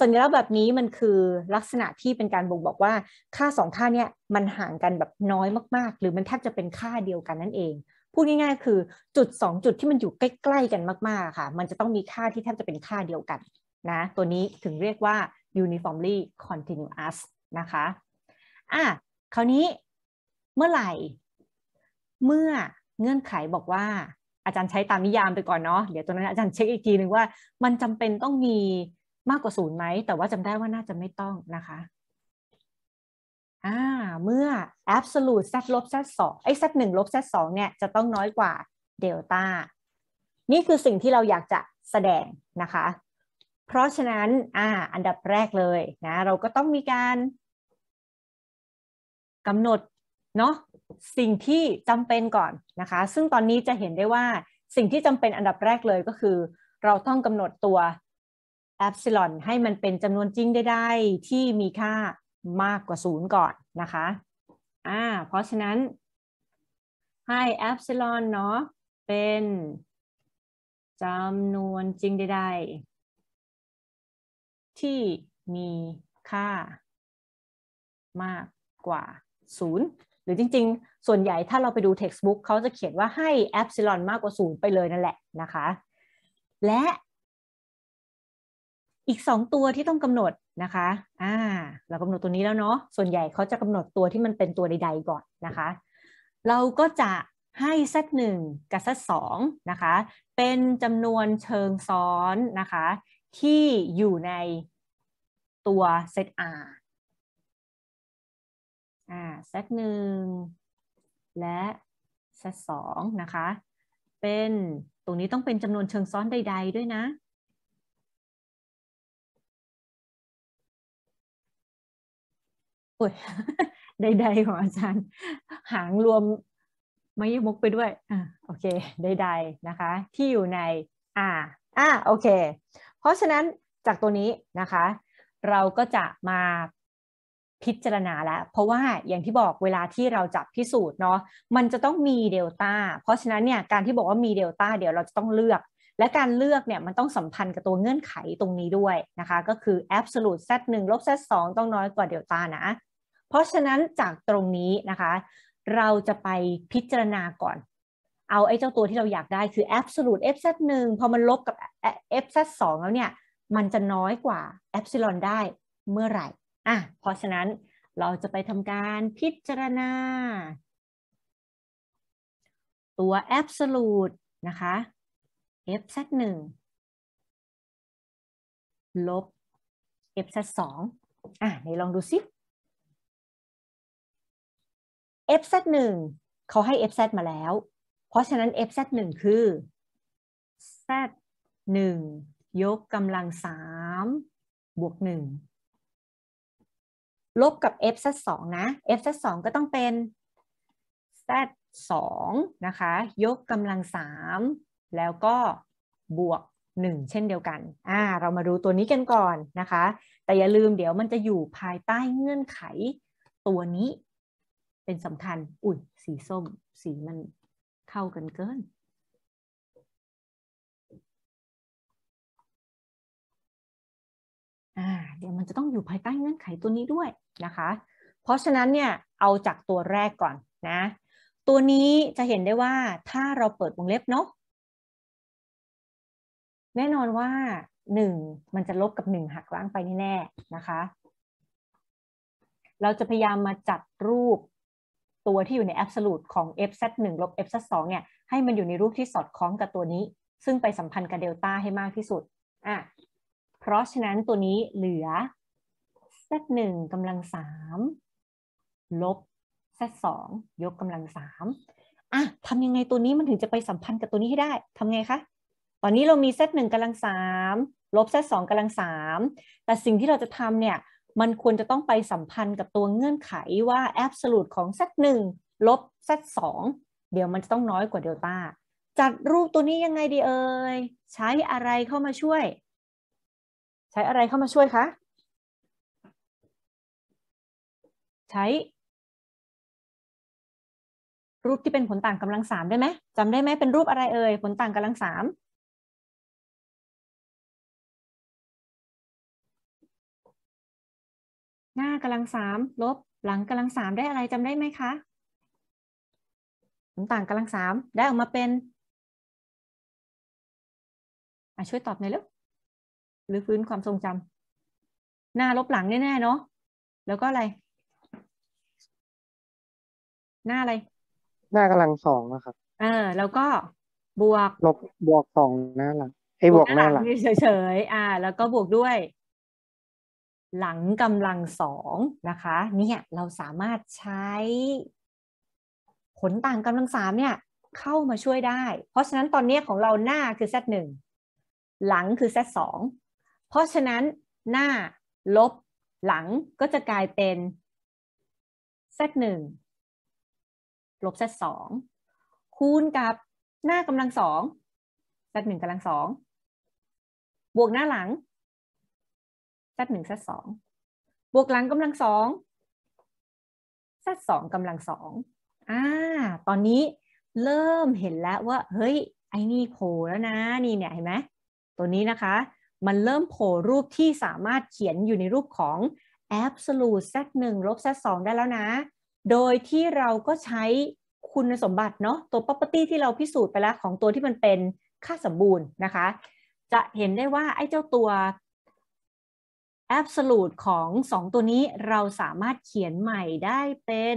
สัญลักษณ์แบบนี้มันคือลักษณะที่เป็นการบ่งบอกว่า ค่าสองค่าเนี่ยมันห่างกันแบบน้อยมากๆ หรือมันแทบจะเป็นค่าเดียวกันนั่นเอง พูดง่ายๆ คือจุด 2 จุดที่มันอยู่ใกล้ ๆกันมากๆค่ะมันจะต้องมีค่าที่แทบจะเป็นค่าเดียวกันนะตัวนี้ถึงเรียกว่า uniformly continuous นะคะ อ่ะ คราวนี้เมื่อไหร่ เมื่อเงื่อนไขบอกว่าอาจารย์ใช้ตามนิยามไปก่อนเนาะ เดี๋ยวตัวนั้นอาจารย์เช็คอีกทีนึงว่ามันจำเป็นต้องมีมากกว่าศูนย์ไหม แต่ว่าจำได้ว่าน่าจะไม่ต้องนะคะ อ่าเมื่อ absolute z ลบ z สองไอ้ z หนึ่งลบ z สองเนี่ยจะต้องน้อยกว่าเดลต้า นี่คือสิ่งที่เราอยากจะแสดงนะคะเพราะฉะนั้นอ่าอันดับแรกเลยนะ เราก็ต้องมีการกำหนดเนาะสิ่งที่จำเป็นก่อน นะคะ ซึ่งตอนนี้จะเห็นได้ว่าสิ่งที่จำเป็นอันดับแรกเลยก็คือ เราต้องกำหนดตัวแอปซิลอนให้มันเป็นจำนวนจริงได้ที่มีค่ามากกว่าศูนย์ก่อนนะคะอ่าเพราะฉะนั้นให้แอปซิลอนเนาะเป็นจำนวนจริงได้ที่มีค่ามากกว่า 0 หรือจริงๆส่วนใหญ่ถ้าเราไปดู textbook เขาจะเขียนว่าให้แอปซิลอนมากกว่า 0 ไปเลยนั่นแหละนะคะ และอีก 2 ตัวที่ต้องกำหนดนะคะ อ่าเรากำหนดตัวนี้แล้วเนาะส่วนใหญ่เขาจะกำหนดตัวที่มันเป็นตัวใด ๆ ก่อนนะคะ เราก็จะให้ z 1กับ z 2นะคะ เป็นจำนวนเชิงซ้อนนะคะที่อยู่ในตัวเซต R อ่าเซตหนึ่งและเซตสองนะคะ เป็นตรงนี้ต้องเป็นจำนวนเชิงซ้อนใดๆด้วยนะโอ้ยใดๆของอาจารย์ หางรวมไม่ยมุกไปด้วยอ่าโอเค ใดๆ นะคะ ที่อยู่ในอ่าอ่าโอเคเพราะฉะนั้นจากตัวนี้นะคะ เราก็จะมาพิจารณาแล้ว เพราะว่าอย่างที่บอกเวลาที่เราจับพิสูจน์เนาะมันจะต้องมีเดลต้าเพราะฉะนั้นเนี่ยการที่บอกว่ามีเดลต้าเดี๋ยวเราจะต้องเลือก และการเลือกเนี่ยมันต้องสัมพันธ์กับตัวเงื่อนไขตรงนี้ด้วยนะคะก็คือ absolute z 1ลบ z 2ต้องน้อยกว่าเดลต้านะเพราะฉะนั้นจากตรงนี้นะคะ เราจะไปพิจารณาก่อนเอาไอ้เจ้าตัวที่เราอยากได้คือ absolute fz1 พอมันลบกับ fz2 แล้วเนี่ย มันจะน้อยกว่า epsilon ได้เมื่อไหร่ อ่ะเพราะฉะนั้นเราจะไปทำการพิจารณา ตัว absolute นะคะ fz1 ลบ fz2 อ่ะไหนลองดูซิ fz1 เขาให้ fz มาแล้วเพราะฉะนั้น fz1 คือ z1 ยกกำลัง 3 บวก 1 ลบกับ fz2 นะ fz2 ก็ต้องเป็น z2 นะคะ ยกกำลัง 3 แล้วก็บวก 1 เช่นเดียวกัน อ่า เรามาดูตัวนี้กันก่อนนะคะ แต่อย่าลืมเดี๋ยวมันจะอยู่ภายใต้เงื่อนไข ตัวนี้เป็นสำคัญ อุ้ย สีส้ม สีมันเข้ากันเกิน อ่า เดี๋ยวมันจะต้องอยู่ภายใต้เงื่อนไขตัวนี้ด้วยนะคะ เพราะฉะนั้นเนี่ย เอาจากตัวแรกก่อนนะ ตัวนี้จะเห็นได้ว่าถ้าเราเปิดวงเล็บเนาะ แน่นอนว่าหนึ่งมันจะลบกับหนึ่งหักล้างไปแน่ๆนะคะ เราจะพยายามมาจัดรูปตัวที่อยู่ในแอบสูตของ f z 1ลบ f z 2เนี่ยให้มันอยู่ในรูปที่สอดคล้องกับตัวนี้ ซึ่งไปสัมพันธ์กับเดลต้าให้มากที่สุดอ่ะเพราะฉะนั้นตัวนี้เหลือ z 1กำลังสามลบ z 2ยกกำลังสามอ่ะทำยังไงตัวนี้มันถึงจะไปสัมพันธ์กับตัวนี้ให้ได้ทำไงคะ ตอนนี้เรามี z 1กำลังสามลบ z 2กำลังสามแต่สิ่งที่เราจะทำเนี่ยมันควรจะต้องไปสัมพันธ์กับตัวเงื่อนไขว่า absolute ของ z 1ลบ z 2เดี๋ยวมันจะต้องน้อยกว่าเดลต้า จัดรูปตัวนี้ยังไงดีเอ่ย ใช้อะไรเข้ามาช่วย ใช้อะไรเข้ามาช่วยคะใช้รูปที่เป็นผลต่างกำลังสามได้ไหมจำได้ไหมเป็นรูปอะไรเอ่ย ผลต่างกำลังสามหน้ากำลังสามลบหลังกำลังสามได้อะไรจำได้ไหมคะผ้ต่างกำลังสาม ได้ออกมาเป็นช่วยตอบหน่อยเร็หรือฟื้นความทรงจำหน้าลบหลังแน่ๆเนาะแล้วก็อะไร หน้าอะไร หน้ากำลังสองนะครับเออแล้วก็บวกลบบวกสองหน้าหลังไอ้บวกหน้าหลังเฉยๆอ่า แล้วก็บวกด้วยหลังกำลังสองนะคะเนี่ยเราสามารถใช้ ผลต่างกำลังสามเนี่ย เข้ามาช่วยได้ เพราะฉะนั้นตอนนี้ของเราหน้าคือ z งหลังคือ z งเพราะฉะนั้นหน้าลบหลังก็จะกลายเป็น z งลบ z งคูณกับหน้ากำลังสอง z งกำลังสองบวกหน้าหลังซ z หนึ่งซ z สองบวกหลังกำลังสองซ z สองกำลังสองอ่าตอนนี้เริ่มเห็นแล้วว่า เฮ้ย ไอ้นี่โผล่แล้วนะ นี่เนี่ยเห็นไหมตัวนี้นะคะ มันเริ่มโผล่รูปที่สามารถเขียนอยู่ในรูปของ absolute z 1ลบ z 2ได้แล้วนะ โดยที่เราก็ใช้คุณสมบัติเนาะ ตัว property ที่เราพิสูจน์ไปแล้วของตัวที่มันเป็นค่าสมบูรณ์นะคะ จะเห็นได้ว่า ไอ้เจ้าตัว absolute ของ 2 ตัวนี้เราสามารถเขียนใหม่ได้เป็น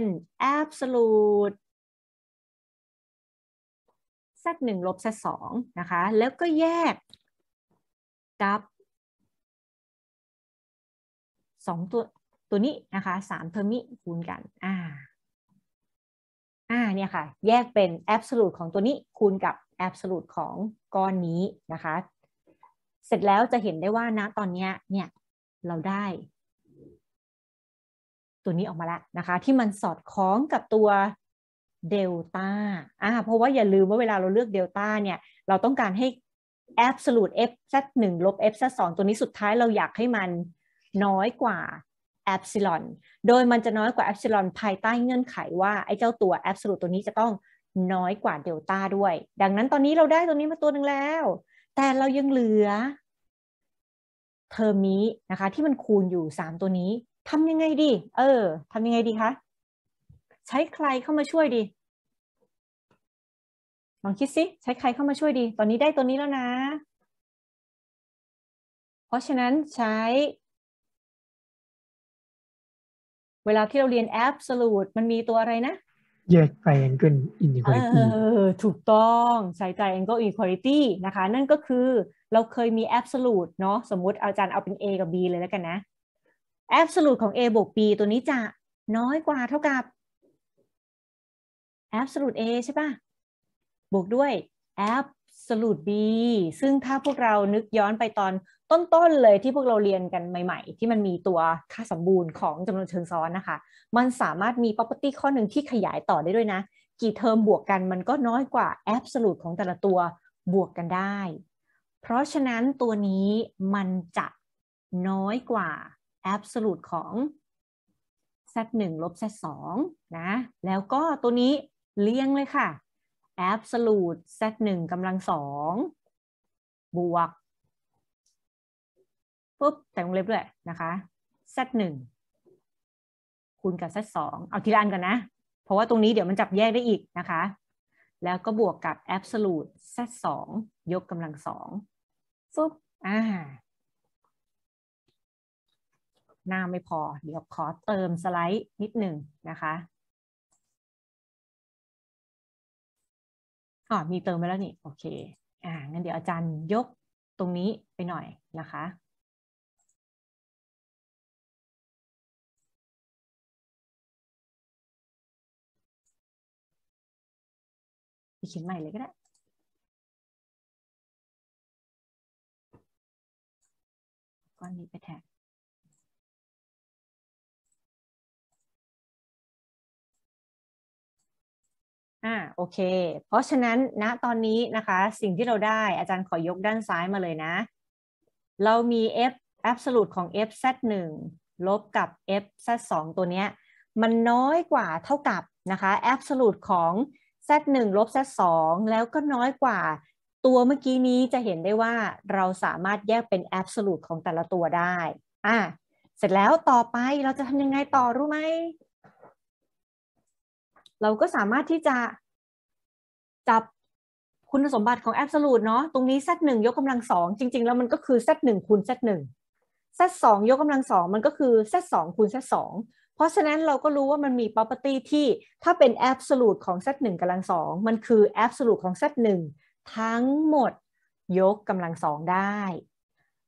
absolute ่งลบสองนะคะ แล้วก็แยกกับ 2 ตัวตัวนี้นะคะสามเทอร์มิคูณกันอ่าอ่าเนี่ยค่ะ แยกเป็น absolute ของตัวนี้คูณกับ absolute ของก้อนนี้นะคะ เสร็จแล้วจะเห็นได้ว่านะตอนนี้เนี่ยเราได้ ตัวนี้ออกมาแล้วนะคะที่มันสอดคล้องกับตัวเดลต้าอ่าเพราะว่าอย่าลืมว่าเวลาเราเลือกเดลต้าเนี่ยเราต้องการให้ absolute f z 1ลบ f z 2ตัวนี้สุดท้ายเราอยากให้มันน้อยกว่าแอปซ์ลอนโดยมันจะน้อยกว่าแอปซ์ลอนภายใต้เงื่อนไขว่าไอ้เจ้าตัวแอบส์ลูดตัวนี้จะต้องน้อยกว่าเดลต้าด้วย ดังนั้นตอนนี้เราได้ตัวนี้มาตัวหนึ่งแล้ว แต่เรายังเหลือเทอมนี้นะคะ ที่มันคูณอยู่ 3 ตัวนี้ทำยังไงดี เออทำยังไงดีคะใช้ใครเข้ามาช่วยดีลองคิดสิใช้ใครเข้ามาช่วยดี ตอนนี้ได้ตัวนี้แล้วนะ เพราะฉะนั้นใช้เวลาที่เราเรียน absolute มันมีตัวอะไรนะแยกไ t r i a n g l ิ i n ิ q อลิตี้ถูกต้อง ใช้ t r i a n g l ิ i n ิ q อลิตี้นะคะ นั่นก็คือเราเคยมี absolute เนาะสมมติอาจารย์เอาเป็น a กับ b เลยแล้วกันนะ absolute ของ a บวก b ตัวนี้จะน้อยกว่าเท่ากับ absolute a ใช่ปะบวกด้วย absolute b ซึ่งถ้าพวกเรานึกย้อนไปตอนต้นๆเลยที่พวกเราเรียนกันใหม่ๆ ที่มันมีตัวค่าสมบูรณ์ของจำนวนเชิงซ้อนนะคะ มันสามารถมี property ข้อหนึ่งที่ขยายต่อได้ด้วยนะ กี่เทอมบวกกันมันก็น้อยกว่า absolute ของแต่ละตัวบวกกันได้เพราะฉะนั้นตัวนี้มันจะน้อยกว่า absolute ของ z 1ลบ z 2นะแล้วก็ตัวนี้เลี้ยงเลยค่ะ absolute z 1กำลังสองบวกปุ๊บแต่วงเล็บด้วยนะคะ z 1คูณกับ z 2เอาทีละอันกันนะ เพราะว่าตรงนี้เดี๋ยวมันจับแยกได้อีกนะคะ แล้วก็บวกกับ absolute z 2ยกกำลังสองฟึบอ่าหน้าไม่พอ เดี๋ยวขอเติมสไลด์นิดหนึ่งนะคะอ๋อมีเติมไปแล้วนี่ โอเค อ่า งั้นเดี๋ยวอาจารย์ยกตรงนี้ไปหน่อยนะคะเขียนใหม่เลยก็ได้ก้อนนี้ไปแทนอ่าโอเค เพราะฉะนั้นณนะตอนนี้นะคะสิ่งที่เราได้อาจารย์ขอยกด้านซ้ายมาเลยนะ เรามี f absolute ของ f z 1ลบกับ f z 2ตัวเนี้ยมันน้อยกว่าเท่ากับนะคะ absolute ของ z 1ลบ z 2แล้วก็น้อยกว่าตัวเมื่อกี้นี้จะเห็นได้ว่าเราสามารถแยกเป็น absolute ของแต่ละตัวได้ อ่ะ เสร็จแล้วต่อไปเราจะทำยังไงต่อรู้ไหม เราก็สามารถที่จะจับคุณสมบัติของ absolute เนาะ ตรงนี้ z 1ยกกำลังสองจริง ๆ แล้วมันก็คือ z 1คูณ z 1 z 2ยกกำลังสองมันก็คือ z 2คูณ z 2เพราะฉะนั้นเราก็รู้ว่ามันมี property ที่ถ้าเป็น absolute ของ z 1กำลังสองมันคือ absolute ของ z 1ทั้งหมดยกกำลังสองได้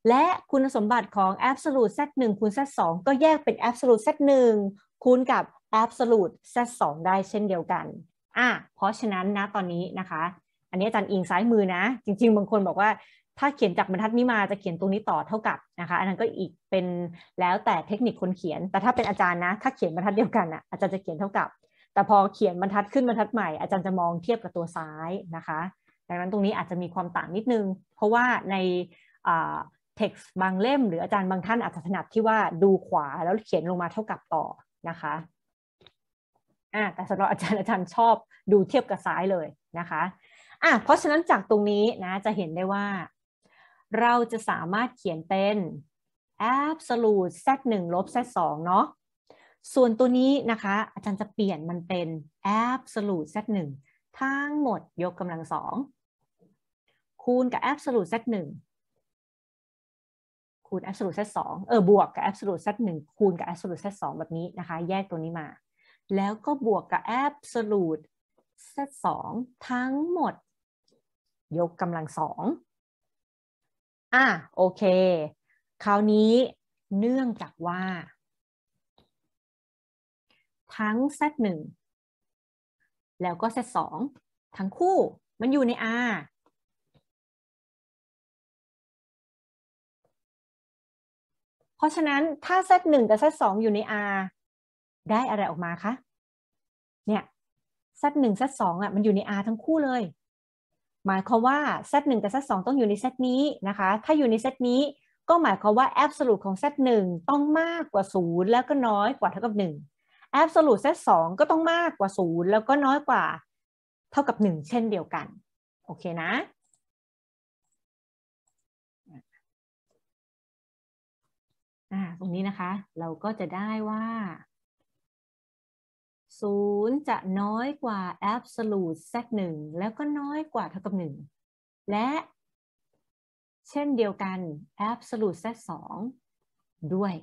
และคุณสมบัติของ absolute z1 คูณ z2 ก็แยกเป็น absolute z1 คูณกับ absolute z2 ได้เช่นเดียวกัน อ่ะ เพราะฉะนั้นนะตอนนี้นะคะ อันนี้อาจารย์อิงซ้ายมือนะ จริงๆ บางคนบอกว่าถ้าเขียนจากบรรทัดนี้มาจะเขียนตรงนี้ต่อเท่ากับนะคะ อันนั้นก็อีกเป็นแล้วแต่เทคนิคคนเขียน แต่ถ้าเป็นอาจารย์นะ ถ้าเขียนบรรทัดเดียวกันอ่ะอาจารย์จะเขียนเท่ากับ แต่พอเขียนบรรทัดขึ้นบรรทัดใหม่ อาจารย์จะมองเทียบกับตัวซ้ายนะคะดังนั้นตรงนี้อาจจะมีความต่างนิดนึง เพราะว่าในเท็กซ์บางเล่ม หรืออาจารย์บางท่าน อาจจะถนัดที่ว่าดูขวาแล้วเขียนลงมาเท่ากับต่อนะคะอ่าแต่สำหรับอาจารย์อาจารย์ชอบดูเทียบกับซ้ายเลยนะคะอ่ะเพราะฉะนั้นจากตรงนี้นะจะเห็นได้ว่า เราจะสามารถเขียนเป็น absolute z 1ลบ z 2เนาะส่วนตัวนี้นะคะอาจารย์จะเปลี่ยนมันเป็น absolute z 1ทั้งหมดยกกำลังสองคูณกับ absolute z หนึ่งคูณ absolute z สองเออบวกกับ absolute z หนึ่งคูณกับ absolute z สองแบบนี้นะคะแยกตัวนี้มา แล้วก็บวกกับ absolute z สองทั้งหมด ยกกำลังสองอ่ะโอเค คราวนี้เนื่องจากว่า ทั้ง z หนึ่งแล้วก็ z สองทั้งคู่มันอยู่ใน R เพราะฉะนั้น ถ้าเซตหนึ่งกับเซตสองอยู่ใน R ได้อะไรออกมาคะเนี่ยเซตหนึ่งเซตสองอ่ะมันอยู่ใน R ทั้งคู่เลย หมายความว่าเซตหนึ่งกับเซตสองต้องอยู่ในเซตนี้นะคะถ้าอยู่ในเซตนี้ก็หมายความว่า absolute ของเซตหนึ่งต้องมากกว่า 0 แล้วก็น้อยกว่าเท่ากับ 1 absolute องก็ต้องมากกว่า0แล้วก็น้อยกว่า เท่ากับ 1 เช่นเดียวกัน โอเคนะอ่าตรงนี้นะคะ เราก็จะได้ว่าศูนย์จะน้อยกว่า absolute z หนึ่งแล้วก็น้อยกว่าเท่ากับหนึ่งและเช่นเดียวกัน absolute z สองด้วย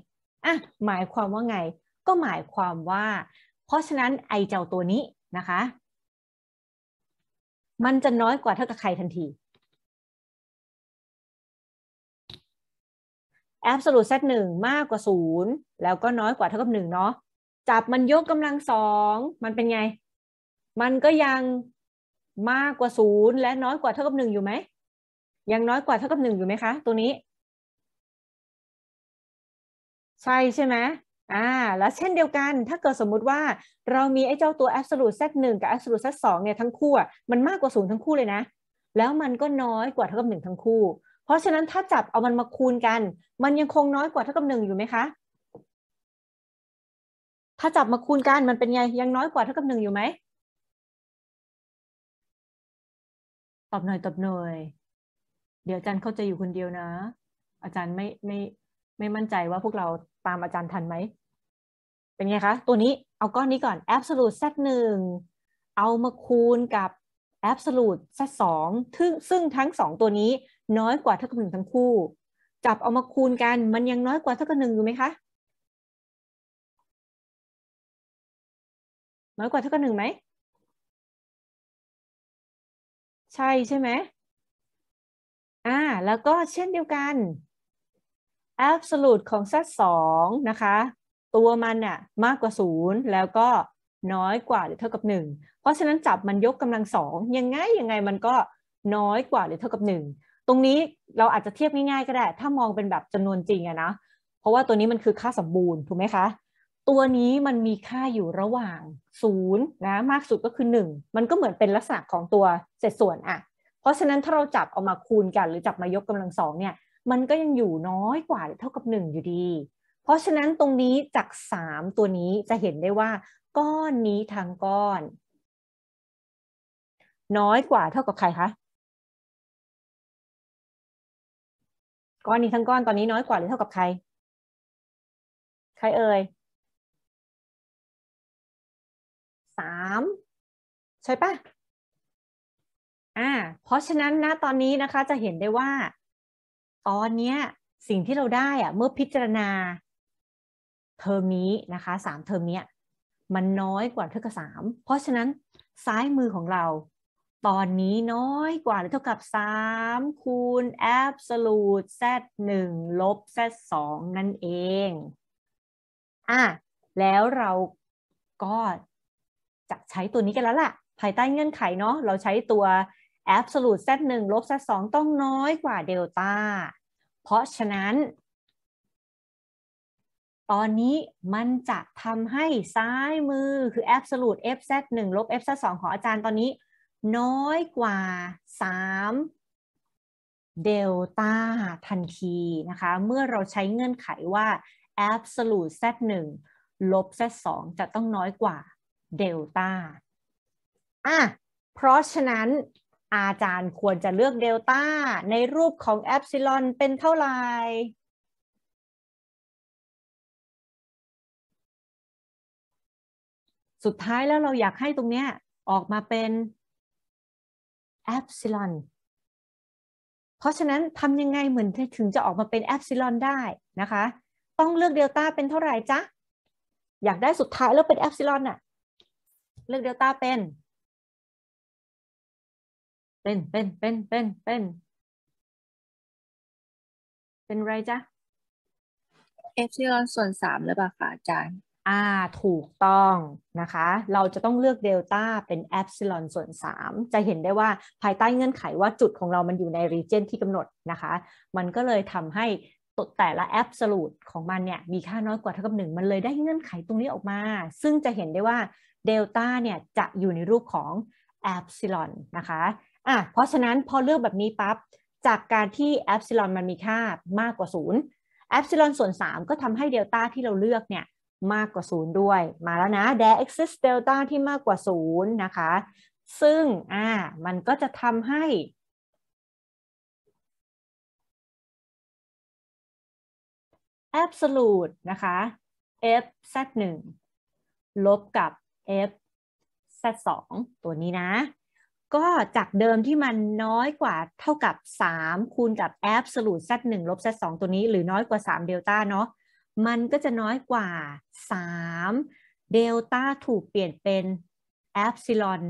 อ่ะหมายความว่าไงก็หมายความว่าเพราะฉะนั้นไอเจ้าตัวนี้นะคะ มันจะน้อยกว่าเท่ากับใครทันที absolute ่1มากกว่า0แล้วก็น้อยกว่าเท่ากับ1เนาะจับมันยกกำลังสองมันเป็นไง มันก็ยังมากกว่า0และน้อยกว่าเท่ากับ1 อยู่ไหมยังน้อยกว่าเท่ากับ 1 อยู่ไหมคะตัวนี้ใช่ใช่ไหมอ่าแล้วเช่นเดียวกันถ้าเกิดสมมุติว่าเรามีไอ้เจ้าตัว absolute ่1กับ absolute อ2เนี่ยทั้งคู่มันมากกว่า0ทั้งคู่เลยนะแล้วมันก็น้อยกว่าเท่ากับ 1 ทั้งคู่เพราะฉะนั้น ถ้าจับเอามันมาคูณกัน มันยังคงน้อยกว่าเท่ากับหนึ่งอยู่ไหมคะ ถ้าจับมาคูณกันมันเป็นไง ยังน้อยกว่าเท่ากับหนึ่งอยู่ไหมตอบหน่อยตอบหน่อย เดี๋ยวอาจารย์เข้าใจอยู่คนเดียวนะ อาจารย์ไม่ไม่ไม่มั่นใจว่าพวกเราตามอาจารย์ทันไหม เป็นไงคะ ตัวนี้เอาก้อนนี้ก่อน absolute z หนึ่งเอามาคูณกับ absolute z สองซึ่งซึ่งทั้งสองตัวนี้น้อยกว่าเท่ากับหนึ่งทั้งคู่ จับเอามาคูณกันมันยังน้อยกว่าเท่ากับหนึ่งอยู่ไหมคะ น้อยกว่าเท่ากับหนึ่งไหม ใช่ใช่ไหม อ่า แล้วก็เช่นเดียวกัน absolute ของเซตสองนะคะ ตัวมันน่ะมากกว่าศูนย์แล้วก็น้อยกว่าหรือเท่ากับหนึ่งเพราะฉะนั้นจับมันยกกำลังสองยังไงยังไงมันก็น้อยกว่าหรือเท่ากับหนึ่งตรงนี้เราอาจจะเทียบง่ายๆก็ได้ ถ้ามองเป็นแบบจำนวนจริงอะนะเพราะว่าตัวนี้มันคือค่าสมบูรณ์ถูกไหมคะตัวนี้มันมีค่าอยู่ระหว่างศูนย์นะมากสุดก็คือ 1 มันก็เหมือนเป็นลักษณะของตัวเศษส่วนอะเพราะฉะนั้นถ้าเราจับออกมาคูณกันหรือจับมายกกำลังสองเนี่ยมันก็ยังอยู่น้อยกว่าหรือเท่ากับ1อยู่ดีเพราะฉะนั้นตรงนี้จาก 3 ตัวนี้จะเห็นได้ว่า ก้อนนี้ทางก้อน น้อยกว่าเท่ากับใครคะก้อนนี้ทั้งก้อน ตอนนี้น้อยกว่าหรือเท่ากับใคร ใครเอ่ยสามใช่ปะอ่า เพราะฉะนั้นนะตอนนี้นะคะจะเห็นได้ว่า ตอนเนี้ย สิ่งที่เราได้อะเมื่อพิจารณาเทอมนี้นะคะสามเทอมเนี้ย มันน้อยกว่าเท่ากับสามเพราะฉะนั้นซ้ายมือของเราตอนนี้น้อยกว่าหรือเท่ากับ 3 คูณ absolute z 1ลบ z 2นั่นเอง อ่ะ แล้วเราก็จะใช้ตัวนี้กันแล้วล่ะ ภายใต้เงื่อนไขเนาะเราใช้ตัว absolute z 1ลบ z 2ต้องน้อยกว่าเดลต้า เพราะฉะนั้น ตอนนี้มันจะทำให้ซ้ายมือคือ absolute f z 1ลบ f z 2ของอาจารย์ตอนนี้น้อยกว่า3เดลต้าทันทีนะคะ เมื่อเราใช้เงื่อนไขว่า absolute z 1ลบ z 2จะต้องน้อยกว่าเดลต้าอ่ะเพราะฉะนั้นอาจารย์ควรจะเลือกเดลต้าในรูปของแอปซิลอนเป็นเท่าไหร่ สุดท้ายแล้วเราอยากให้ตรงเนี้ยออกมาเป็นแอปซิลอนเพราะฉะนั้นทำยังไงเหมือนถึงจะออกมาเป็นแอปซิลอนได้นะคะ ต้องเลือกเดลต้าเป็นเท่าไหร่จ๊ะอยากได้สุดท้ายแล้วเป็นแอปซิลอนอะเลือกเดลต้าเป็น เป็นเป็น เป็นเป็นเป็นเป็นไรจ๊ะเอฟซิลอนส่วนสามหรือเปล่าคะอาจารย์่าถูกต้องนะคะ เราจะต้องเลือกเดลต้าเป็นแอปซิลอนส่วน 3 จะเห็นได้ว่าภายใต้เงื่อนไขว่าจุดของเรามันอยู่ในรีเจนที่กำหนดนะคะ มันก็เลยทำให้แต่ละแอปสลูดของมันเนี่ย มีค่าน้อยกว่าเท่ากับ 1 มันเลยได้เงื่อนไขตรงนี้ออกมา ซึ่งจะเห็นได้ว่าเดลต้าเนี่ย จะอยู่ในรูปของแอปซิลอนนะคะอ่ะเพราะฉะนั้นพอเลือกแบบนี้ปับ๊บ จากการที่แอปซิลอนมันมีค่ามากกว่า0แอปซิลอนส่วน3 ก็ทำให้เดลต้าที่เราเลือกเนี่ยมากกว่าศูนย์ด้วย มาแล้วนะ there exists delta ที่มากกว่าศูนย์นะคะ ซึ่งอ่ามันก็จะทำให้แอบสูตรนะคะ f z 1ลบกับ f z 2ตัวนี้นะ ก็จากเดิมที่มันน้อยกว่าเท่ากับ 3 คูณกับแอบส l u t z 1ลบ z 2ตัวนี้หรือน้อยกว่า3เดลต้าเนาะมันก็จะน้อยกว่า 3 เดลต้าถูกเปลี่ยนเป็นแอปซิลอน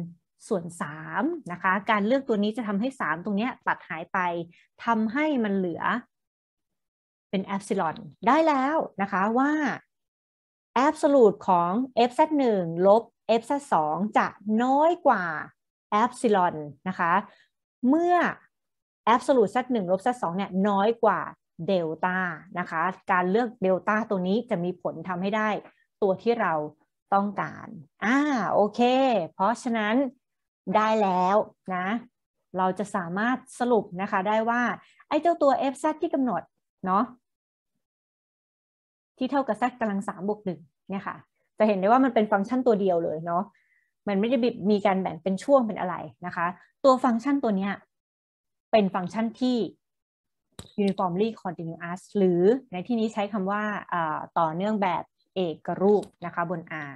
ส่วน 3 นะคะ การเลือกตัวนี้จะทำให้ 3 ตรงนี้ตัดหายไป ทำให้มันเหลือเป็นแอปซิลอนได้แล้วนะคะว่า แอบสูดของ f 1ลบ f 2จะน้อยกว่าแอปซิลอนนะคะ เมื่อแอบสูดตึ่งลบซองเนี่ยน้อยกว่าเดลต้านะคะ การเลือกเดลต้าตัวนี้จะมีผลทำให้ได้ตัวที่เราต้องการอ่าโอเค เพราะฉะนั้นได้แล้วนะเราจะสามารถสรุปนะคะได้ว่า ไอ้เจ้าตัว f z ที่กำหนดเนาะที่เท่ากับ z กำลังสามบวกหนึ่งเนี่ยค่ะ จะเห็นได้ว่ามันเป็นฟังก์ชันตัวเดียวเลยเนาะมันไม่ได้มีการแบ่งเป็นช่วงเป็นอะไรนะคะ ตัวฟังก์ชันตัวเนี้ยเป็นฟังก์ชันที่ uniformly continuous หรือในที่นี้ใช้คำว่าต่อเนื่องแบบเอกรูปนะคะ บน R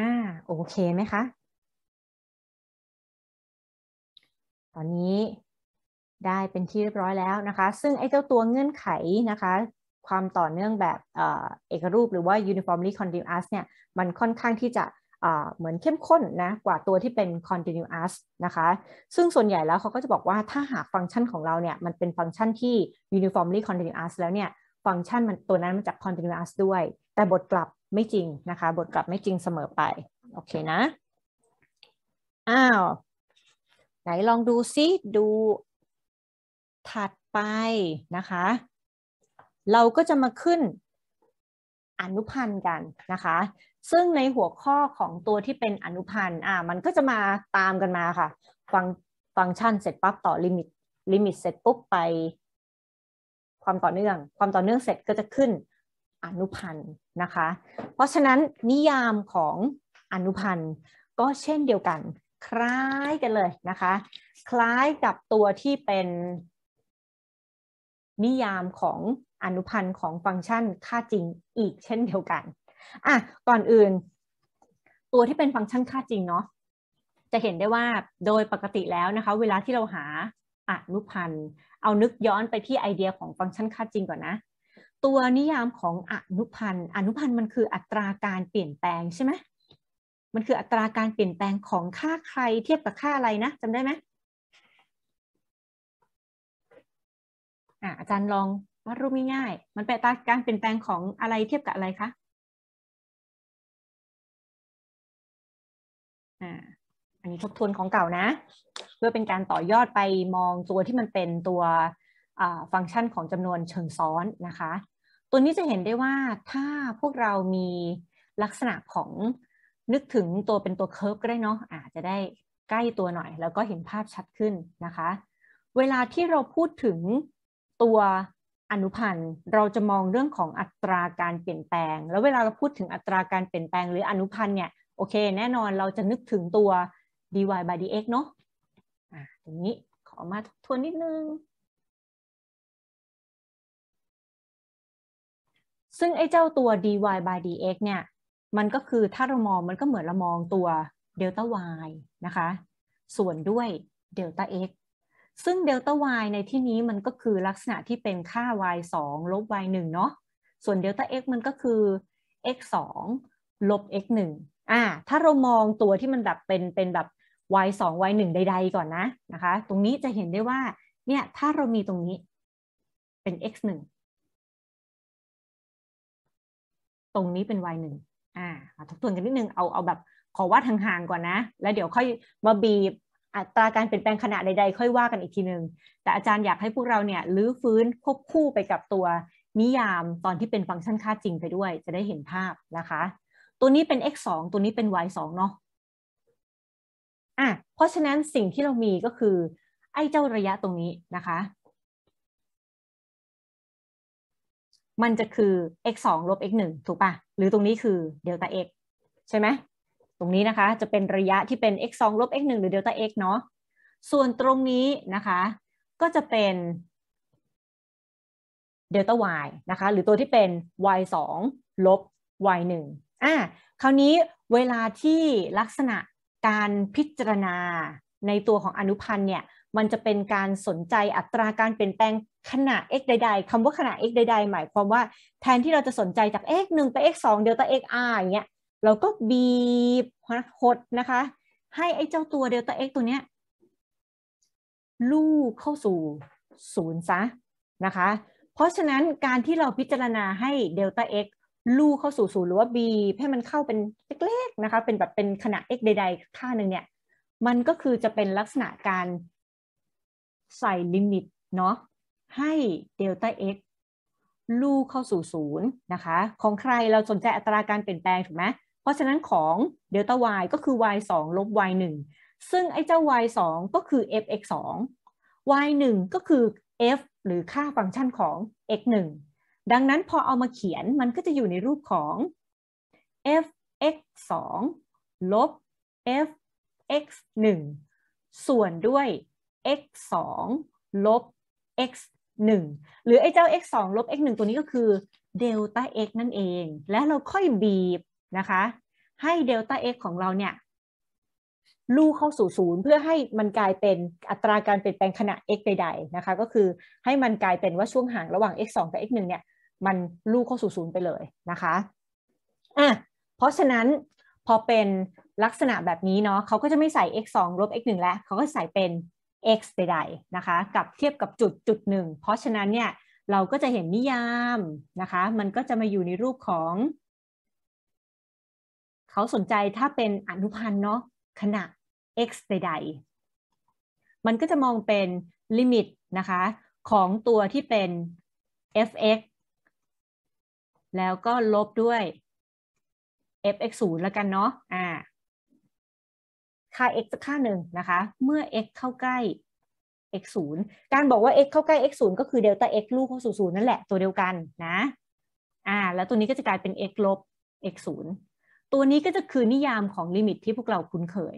่า โอเคไหมคะ ตอนนี้ได้เป็นที่เรียบร้อยแล้วนะคะซึ่งไอ้เจ้าตัวเงื่อนไขนะคะความต่อเนื่องแบบเอกรูป หรือว่า uniformly continuous เนี่ยมันค่อนข้างที่จะเหมือนเข้มข้นนะกว่าตัวที่เป็น continuous นะคะซึ่งส่วนใหญ่แล้วเขาก็จะบอกว่าถ้าหากฟังก์ชันของเราเนี่ยมันเป็นฟังก์ชันที่ uniformly continuous แล้วเนี่ยฟังก์ชันมันตัวนั้นมันจาก continuous ด้วยแต่บทกลับไม่จริงนะคะบทกลับไม่จริงเสมอไปโอเคนะอ้าวไหนลองดูซิดูถัดไปนะคะ เราก็จะมาขึ้นอนุพันธ์กันนะคะ ซึ่งในหัวข้อของตัวที่เป็นอนุพันธ์อ่ามันก็จะมาตามกันมาค่ะฟังฟังก์ชันเสร็จปั๊บต่อลิมิตลิมิตเสร็จปุ๊บไป ความต่อเนื่องความต่อเนื่องเสร็จก็จะขึ้นอนุพันธ์นะคะ เพราะฉะนั้นนิยามของอนุพันธ์ก็เช่นเดียวกัน คล้ายกันเลยนะคะคล้ายกับตัวที่เป็นนิยามของอนุพันธ์ของฟังก์ชันค่าจริงอีกเช่นเดียวกันอ่ะก่อนอื่น ตัวที่เป็นฟังก์ชันค่าจริงเนาะ จะเห็นได้ว่าโดยปกติแล้วนะคะเวลาที่เราหาอนุพันธ์ เอานึกย้อนไปที่ไอเดียของฟังก์ชันค่าจริงก่อนนะ ตัวนิยามของอนุพันธ์ อนุพันธ์มันคืออัตราการเปลี่ยนแปลงใช่ไหม มันคืออัตราการเปลี่ยนแปลงของค่าใครเทียบกับค่าอะไรนะ จำได้ไหมอาจารย์ลองวาดรูปง่ายๆมันเป็นการเปลี่ยนแปลงของอะไรเทียบกับอะไรคะอันนี้ทบทวนของเก่านะ เพื่อเป็นการต่อยอดไปมองตัวที่มันเป็นตัวฟังก์ชันของจำนวนเชิงซ้อนนะคะ ตัวนี้จะเห็นได้ว่าถ้าพวกเรามีลักษณะของนึกถึงตัวเป็นตัวเคอร์ฟก็ได้เนาะอาจจะได้ใกล้ตัวหน่อย แล้วก็เห็นภาพชัดขึ้นนะคะ เวลาที่เราพูดถึงตัวอนุพันธ์เราจะมองเรื่องของอัตราการเปลี่ยนแปลง แล้วเวลาเราพูดถึงอัตราการเปลี่ยนแปลงหรืออนุพันธ์เนี่ยโอเคแน่นอนเราจะนึกถึงตัว dy by dx เนาะอ่าตรงนี้ขอมาทวนนิดนึง ซึ่งไอ้เจ้าตัว dy by dx เนี่ยมันก็คือถ้าเรามองมันก็เหมือนเรามองตัว delta y นะคะส่วนด้วย delta x ซึ่งเดลต้า y ในที่นี้มันก็คือลักษณะที่เป็นค่า y 2ลบ y 1เนาะส่วนเดลต้า x มันก็คือ x 2ลบ x 1อ่า ถ้าเรามองตัวที่มันแบบเป็นเป็นแบบ y 2 y 1ใดๆก่อนนะ นะคะตรงนี้จะเห็นได้ว่าเนี่ยถ้าเรามีตรงนี้เป็น x 1ตรงนี้เป็น y 1อ่าทบทวนกันนิดนึงเอาเอาแบบขอวาดห่างๆก่อนนะ แล้วเดี๋ยวค่อยมาบีบอัตราการเปลี่ยนแปลงขณะใดๆ ค่อยว่ากันอีกทีหนึง่งแต่อาจารย์อยากให้พวกเราเนี่ยลื้อฟื้นควบคู่ไปกับตัวนิยามตอนที่เป็นฟังก์ชันค่าจริงไปด้วยจะได้เห็นภาพนะคะ ตัวนี้เป็น x 2ตัวนี้เป็น y 2เนาะ อ่ะ เพราะฉะนั้นสิ่งที่เรามีก็คือ ไอ้เจ้าระยะตรงนี้นะคะ มันจะคือ x 2ลบ x 1ถูกปะหรือตรงนี้คือเดลต้า x ใช่ไหมตรงนี้นะคะ จะเป็นระยะที่เป็น x 2ลบ x 1หรือเดลต้า x เนาะส่วนตรงนี้นะคะ ก็จะเป็นเดลต้า y นะคะ หรือตัวที่เป็น y 2ลบ y 1อ่าคราวนี้เวลาที่ลักษณะการพิจารณาในตัวของอนุพันธ์เนี่ย มันจะเป็นการสนใจอัตราการเปลี่ยนแปลงขณะ x ใดๆคำว่าขณะ x ใดๆหมายความว่าแทนที่เราจะสนใจจาก x 1ไป x 2เดลต้า x r อย่างเงี้ยเราก็บีบหดนะคะ ให้ไอ้เจ้าตัวเดลต้า x ตัวเนี้ย ลู่เข้าสู่ศูนย์ซะนะคะ เพราะฉะนั้นการที่เราพิจารณาให้เดลต้า x ลู่เข้าสู่ศูนย์หรือว่าบีบให้มันเข้าเป็นเล็กๆนะคะ เป็นแบบเป็นขนาด x ใดๆ ค่าหนึ่งเนี่ย มันก็คือจะเป็นลักษณะการใส่ลิมิตเนาะให้เดลต้า x ลู่เข้าสู่ศูนย์นะคะของใครเราสนใจอัตราการเปลี่ยนแปลงถูกไหมราะฉะนั้นของเดลต้า y ก็คือ y 2ลบ y 1ซึ่งไอ้เจ้า y 2ก็คือ f x 2 y 1ก็คือ f หรือค่าฟังก์ชันของ x 1ดังนั้นพอเอามาเขียนมันก็จะอยู่ในรูปของ f x 2ลบ f x 1ส่วนด้วย x 2ลบ x 1หรือไอ้เจ้า x 2ลบ x 1ตัวนี้ก็คือเดลต้า x นั่นเอง และเราค่อยบีบนะคะให้เดลต้า x ของเราเนี่ยลู่เข้าสู่ศูนย์เพื่อให้มันกลายเป็นอัตราการเปลี่ยนแปลงขณะ x ใดๆนะคะก็คือให้มันกลายเป็นว่าช่วงห่างระหว่าง x 2กับ x 1เนี่ยมันลู่เข้าสู่ศูนย์ไปเลยนะคะอ่ะเพราะฉะนั้นพอเป็นลักษณะแบบนี้เนาะเขาก็จะไม่ใส่ x 2ลบ x 1แล้วเขาก็ใส่เป็น x ใดๆนะคะกับเทียบกับจุดจุดหนึ่งเพราะฉะนั้นเนี่ยเราก็จะเห็นนิยามนะคะมันก็จะมาอยู่ในรูปของเขาสนใจถ้าเป็นอนุพันธ์เนาะ ขณะ x ใดๆ มันก็จะมองเป็นลิมิตนะคะ ของตัวที่เป็น fx แล้วก็ลบด้วย fx 0แล้วกันเนาะอ่าค่า x จะค่าหนึ่งนะคะ เมื่อ x เข้าใกล้ x 0การบอกว่า x เข้าใกล้ x 0ก็คือเดลต้า x ลูกเข้าสู่0นั่นแหละ ตัวเดียวกันนะอ่าแล้วตัวนี้ก็จะกลายเป็น x ลบ x 0ตัวนี้ก็จะคือนิยามของลิมิตที่พวกเราคุ้นเคย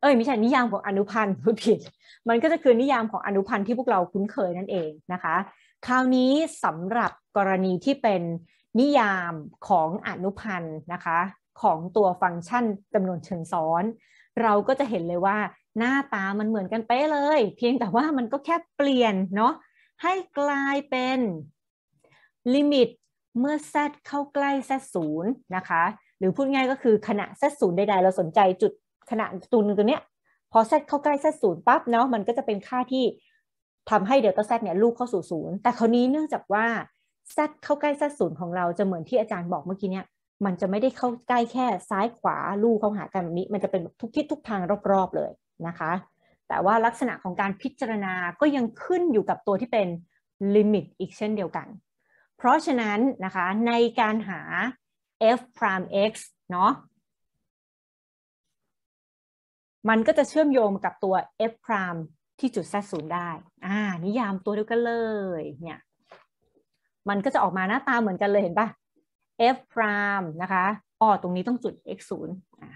เอ้ยไม่ใช่นิยามของอนุพันธ์พูดผิด มันก็จะคือนิยามของอนุพันธ์ที่พวกเราคุ้นเคยนั่นเองนะคะ คราวนี้สำหรับกรณีที่เป็นนิยามของอนุพันธ์นะคะของตัวฟังก์ชันจำนวนเชิงซ้อนเราก็จะเห็นเลยว่าหน้าตามันเหมือนกันเป๊ะเลยเพียงแต่ว่ามันก็แค่เปลี่ยนเนาะให้กลายเป็นลิมิตเมื่อ z เข้าใกล้ z ศูนย์นะคะ หรือพูดง่ายก็คือขณะ z ศูนย์ใดๆ เราสนใจจุดขณะตูนึงตัวเนี้ยพอ z เข้าใกล้ z ศูนย์ปั๊บเนาะมันก็จะเป็นค่าที่ทำให้เดลต้า z เนี่ยลูกเข้าสู่ศูนย์แต่คราวนี้เนื่องจากว่า z เข้าใกล้ z ศูนย์ของเราจะเหมือนที่อาจารย์บอกเมื่อกี้เนี่ยมันจะไม่ได้เข้าใกล้แค่ซ้ายขวาลูกเข้าหากันแบบนี้ มันจะเป็นทุกทิศทุกทางรอบๆเลยนะคะ แต่ว่าลักษณะของการพิจารณาก็ยังขึ้นอยู่กับตัวที่เป็นลิมิตอีกเช่นเดียวกันเพราะฉะนั้นนะคะ ในการหา f prime x เนาะ มันก็จะเชื่อมโยงกับตัว f prime ที่จุด z ศูนย์ได้อ่า นิยามตัวเดียวกันเลยเนี่ยมันก็จะออกมาหน้าตาเหมือนกันเลยเห็นปะ f prime นะคะอ๋อตรงนี้ต้องจุด x ศูนย์อ่า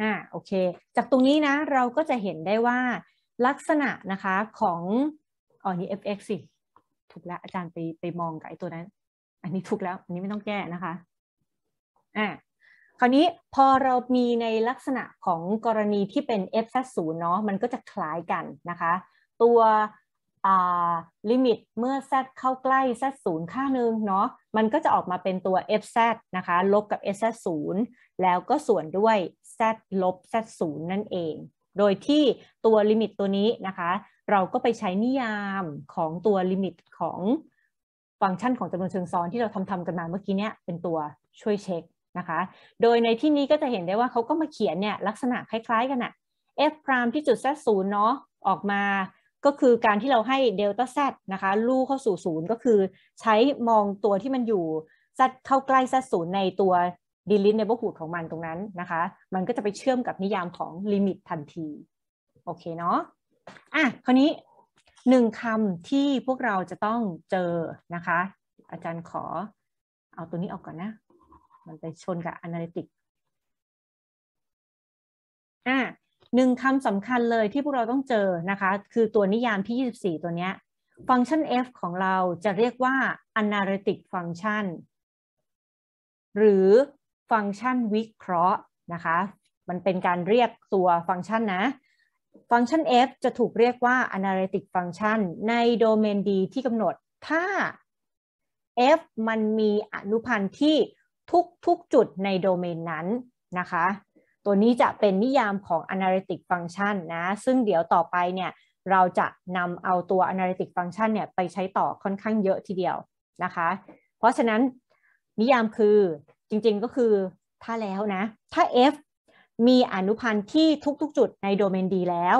อ่าโอเคจากตรงนี้นะเราก็จะเห็นได้ว่าลักษณะนะคะของอ๋อนี่ fx สิถูกแล้วอาจารย์ไปไปมองกับไอ้ตัวนั้น อันนี้ถูกแล้ว อันนี้ไม่ต้องแก้นะคะอ่าคราวนี้พอเรามีในลักษณะของกรณีที่เป็น f ซศูนย์เนาะมันก็จะคล้ายกันนะคะ ตัวอ่าลิมิตเมื่อ z เข้าใกล้ z ศูนย์ค่าหนึ่งเนาะมันก็จะออกมาเป็นตัว fz นะคะลบกับ f z ศูนย์แล้วก็ส่วนด้วย z ลบ z ศูนย์นั่นเอง โดยที่ตัวลิมิตตัวนี้นะคะ เราก็ไปใช้นิยามของตัวลิมิตของฟังก์ชันของจำนวนเชิงซ้อนที่เราทำทำกันมาเมื่อกี้เนี้ยเป็นตัวช่วยเช็คนะคะ โดยในที่นี้ก็จะเห็นได้ว่าเขาก็มาเขียนเนี่ย ลักษณะคล้ายๆกันอะ f prime ที่จุด z ศูนย์เนาะ ออกมาก็คือการที่เราให้เดลต้า z นะคะ ลู่เข้าสู่ศูนย์ก็คือใช้มองตัวที่มันอยู่ z เข้าใกล้ z ศูนย์ในตัวดีลิทในบล็อกหูของมันตรงนั้นนะคะ มันก็จะไปเชื่อมกับนิยามของลิมิตทันที โอเคเนาะ อ่ะ คราวนี้หนึ่งคำที่พวกเราจะต้องเจอนะคะ อาจารย์ขอเอาตัวนี้ออกก่อนนะ มันไปชนกับ analytic อ่ะหนึ่งคำสำคัญเลยที่พวกเราต้องเจอนะคะ คือตัวนิยามที่ 24 ตัวเนี้ย ฟังก์ชัน f ของเราจะเรียกว่า analytic function หรือฟังก์ชันวิเคราะห์นะคะ มันเป็นการเรียกตัวฟังก์ชันนะ ฟังก์ชัน f จะถูกเรียกว่า analytic function ในโดเมน D ที่กำหนด ถ้า f มันมีอนุพันธ์ที่ทุกทุกจุดในโดเมนนั้นนะคะ ตัวนี้จะเป็นนิยามของ analytic function นะ ซึ่งเดี๋ยวต่อไปเนี่ย เราจะนำเอาตัว analytic function เนี่ยไปใช้ต่อค่อนข้างเยอะทีเดียวนะคะ เพราะฉะนั้นนิยามคือจริง ๆ ก็คือ ถ้าแล้ว นะ ถ้า f มีอนุพันธ์ที่ทุก ๆ จุดในโดเมนดีแล้ว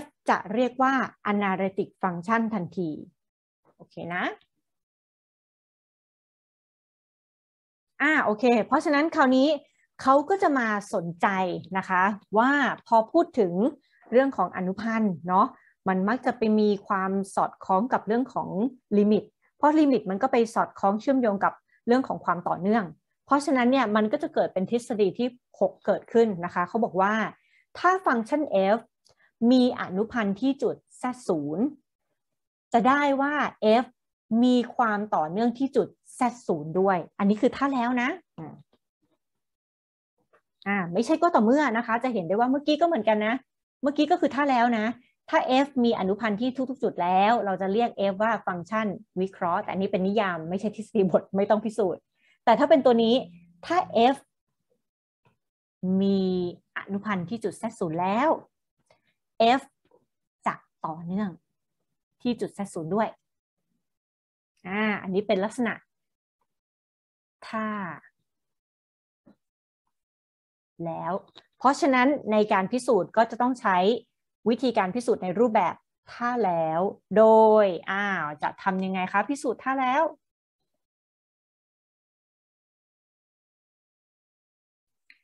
f จะเรียกว่า analytic function ทันที โอเคนะ อ่า โอเค เพราะฉะนั้นคราวนี้เขาก็จะมาสนใจนะคะ ว่าพอพูดถึงเรื่องของอนุพันธ์เนาะ มันมักจะไปมีความสอดคล้องกับเรื่องของลิมิต เพราะลิมิตมันก็ไปสอดคล้องเชื่อมโยงกับเรื่องของความต่อเนื่องเพราะฉะนั้นเนี่ยมันก็จะเกิดเป็นทฤษฎีที่ 6 เกิดขึ้นนะคะเขาบอกว่า ถ้าฟังก์ชัน f มีอนุพันธ์ที่จุด z 0จะได้ว่า f มีความต่อเนื่องที่จุด z 0ด้วย อันนี้คือถ้าแล้วนะอ่าไม่ใช่ก็ต่อเมื่อนะคะจะเห็นได้ว่าเมื่อกี้ก็เหมือนกันนะ เมื่อกี้ก็คือถ้าแล้วนะ ถ้า f มีอนุพันธ์ที่ทุกๆจุดแล้ว เราจะเรียก f ว่าฟังก์ชันวิเคราะห์แต่อันนี้เป็นนิยาม ไม่ใช่ทฤษฎีบทไม่ต้องพิสูจน์แต่ถ้าเป็นตัวนี้ถ้า f มีอนุพันธ์ที่จุด z ศูนย์แล้ว f จะต่อเนื่องที่จุด z ศูนย์ด้วย อ่า อันนี้เป็นลักษณะ ถ้าแล้ว เพราะฉะนั้นในการพิสูจน์ก็จะต้องใช้วิธีการพิสูจน์ในรูปแบบถ้าแล้ว โดย อ้าว จะทำยังไงคะ พิสูจน์ถ้าแล้ว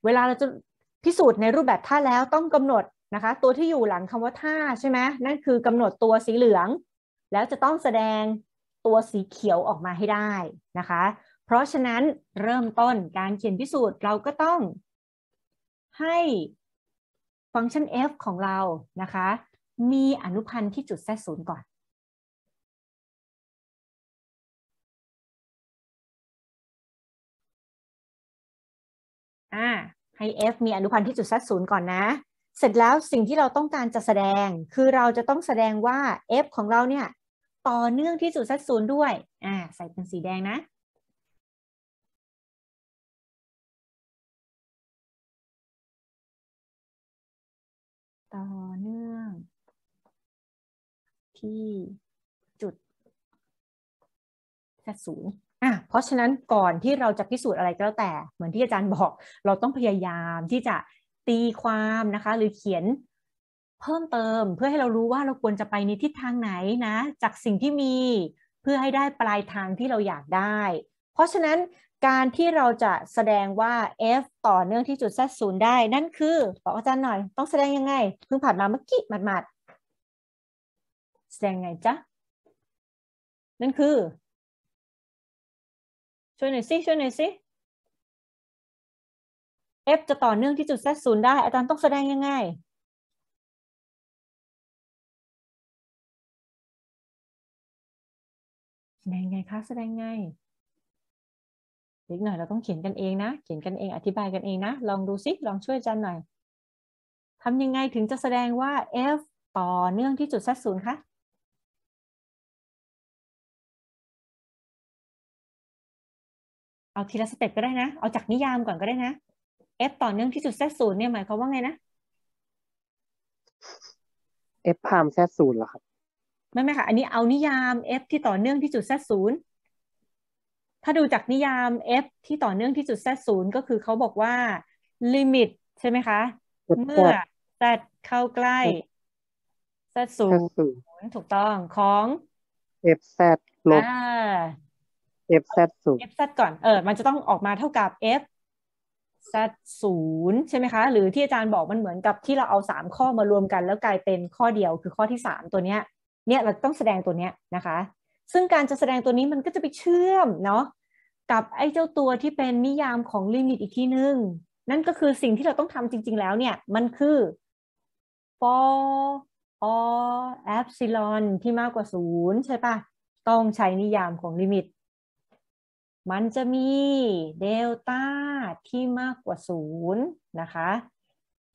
เวลาเราจะพิสูจน์ในรูปแบบท่าแล้วต้องกำหนดนะคะ ตัวที่อยู่หลังคำว่าท่าใช่ไหมนั่นคือกำหนดตัวสีเหลือง แล้วจะต้องแสดงตัวสีเขียวออกมาให้ได้นะคะ เพราะฉะนั้นเริ่มต้นการเขียนพิสูจน์เราก็ต้องให้ฟังก์ชัน f ของเรานะคะ มีอนุพันธ์ที่จุดแซศูนย์ก่อนอ่าให้ f มีอนุพันธ์ที่จุดซัดศูนย์ก่อนนะ เสร็จแล้วสิ่งที่เราต้องการจะแสดง คือเราจะต้องแสดงว่า f ของเราเนี่ยต่อเนื่องที่จุดซัดศูนย์ด้วยอ่าใส่เป็นสีแดงนะ ต่อเนื่อง ที่จุดแฟศูนย์อ่ะ เพราะฉะนั้นก่อนที่เราจะพิสูจน์อะไรก็แล้วแต่ เหมือนที่อาจารย์บอก เราต้องพยายามที่จะตีความนะคะ หรือเขียนเพิ่มเติมเพื่อให้เรารู้ว่าเราควรจะไปในทิศทางไหนนะ จากสิ่งที่มี เพื่อให้ได้ปลายทางที่เราอยากได้ เพราะฉะนั้นการที่เราจะแสดงว่า f ต่อเนื่องที่จุด z ศูนย์ได้นั่นคือบอกอาจารย์หน่อยต้องแสดงยังไง เพิ่งผ่านมาเมื่อกี้หมาดๆแสดงไงจ๊ะนั่นคือช่วยหน่อยสิช่วยหน่อยสิ f จะต่อเนื่องที่จุด z ศูนย์ได้อาจารย์ต้องแสดงยังไงแสดงไงคะแสดงไงอีกหน่อยเราต้องเขียนกันเองนะเขียนกันเองอธิบายกันเองนะลองดูซิลองช่วยอาจารย์หน่อยทำยังไงถึงจะแสดงว่า f ต่อเนื่องที่จุด z ศูนย์คะเอาทีละสเต็ปก็ได้นะ เอาจากนิยามก่อนก็ได้นะ f ต่อเนื่องที่จุด z ศูนย์เนี่ยหมายความว่าไงนะ f พาม z ศูนย์เหรอครับไม่ไม่ค่ะอันนี้เอานิยาม f ที่ต่อเนื่องที่จุด z ศูนย์ถ้าดูจากนิยาม f ที่ต่อเนื่องที่จุด z ศูนย์ก็คือเขาบอกว่า ลิมิต ใช่ไหมคะ เมื่อ z เข้าใกล้ z ศูนย์ถูกต้องของ f z ลบ f z ศูนย์ f z ก่อนเออมันจะต้องออกมาเท่ากับ f z ศูนย์ใช่ไหมคะ หรือที่อาจารย์บอก มันเหมือนกับที่เราเอาสามข้อมารวมกัน แล้วกลายเป็นข้อเดียวคือข้อที่สามตัวเนี้ยเนี่ยเราต้องแสดงตัวเนี้ยนะคะซึ่งการจะแสดงตัวนี้มันก็จะไปเชื่อมเนาะกับไอ้เจ้าตัวที่เป็นนิยามของลิมิตอีกทีหนึงนั่นก็คือสิ่งที่เราต้องทำจริงๆแล้วเนี่ยมันคือ for all epsilon ที่มากกว่าศูนย์ใช่ปะต้องใช้นิยามของลิมิตมันจะมีเดลต้าที่มากกว่าศูนย์นะคะ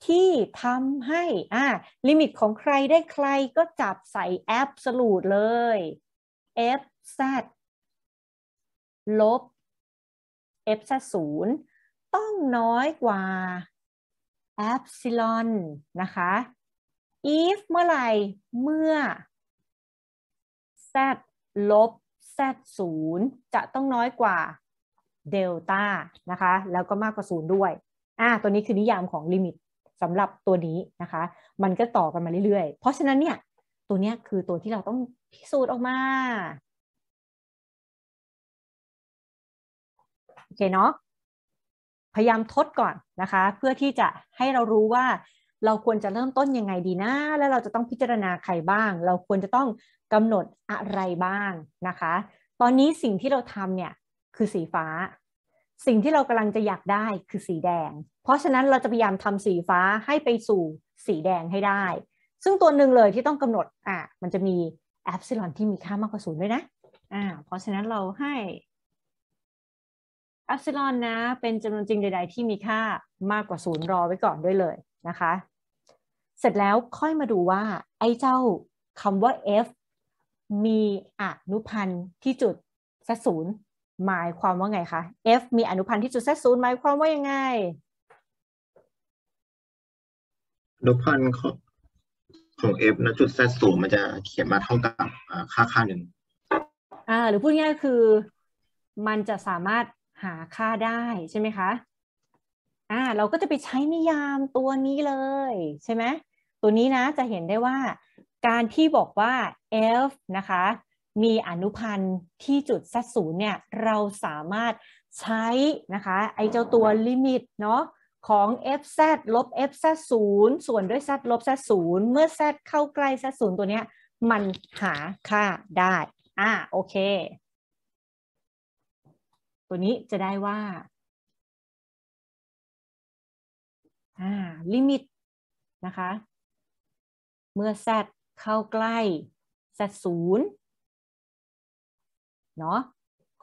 ที่ทำให้อ่าลิมิตของใครได้ใครก็จับใส่แอบสูตรเลย f z ลบ f z ศูนย์ต้องน้อยกว่าแอปซิลอนนะคะ if เมื่อ ไหร่ เมื่อ z ลบ z0 จะต้องน้อยกว่าเดลต้านะคะแล้วก็มากกว่าศูนย์ด้วยอ่าตัวนี้คือนิยามของลิมิตสำหรับตัวนี้นะคะ มันก็ต่อกันมาเรื่อยๆเพราะฉะนั้นเนี่ยตัวนี้คือตัวที่เราต้องพิสูจน์ออกมาโอเคเนาะพยายามทดก่อนนะคะ เพื่อที่จะให้เรารู้ว่าเราควรจะเริ่มต้นยังไงดีนะ แล้วเราจะต้องพิจารณาใครบ้าง เราควรจะต้องกำหนดอะไรบ้างนะคะ ตอนนี้สิ่งที่เราทำเนี่ย คือสีฟ้า สิ่งที่เรากำลังจะอยากได้คือสีแดง เพราะฉะนั้นเราจะพยายามทำสีฟ้าให้ไปสู่สีแดงให้ได้ ซึ่งตัวหนึ่งเลยที่ต้องกำหนด อ่ะมันจะมีแอปซิลอนที่มีค่ามากกว่าศูนย์ด้วยนะ อ่าเพราะฉะนั้นเราให้อัพซิลอนนะเป็นจำนวนจริงใดๆ ที่มีค่ามากกว่าศูนย์รอไว้ก่อนด้วยเลยนะคะ เสร็จแล้วค่อยมาดูว่าไอ้เจ้าคำว่า f มีอนุพันธ์ที่จุดซะศูนย์หมายความว่าไงคะ f มีอนุพันธ์ที่จุดซะศูนย์หมายความว่ายังไงอนุพันธ์ของของ f ณ จุดซะศูนย์มันจะเขียนมาเท่ากับค่าค่าหนึ่งอ่า หรือพูดง่ายคือ มันจะสามารถหาค่าได้ใช่ไหมคะอ่าเราก็จะไปใช้นิยามตัวนี้เลย ใช่ไหมตัวนี้นะ จะเห็นได้ว่าการที่บอกว่า elf นะคะ มีอนุพันธ์ที่จุดสัดศูนย์เนี่ย เราสามารถใช้นะคะ ไอเจ้าตัวลิมิต เนาะของ fz ลบ fz 0 ส่วนด้วย z ลบ z 0 เมื่อ z เข้าใกล้ z 0 ตัวเนี้ย มันหาค่าได้ อ่าโอเค ตัวนี้จะได้ว่า อ่าลิมิต นะคะ เมื่อ z เข้าใกล้สัดศูนย์เนาะ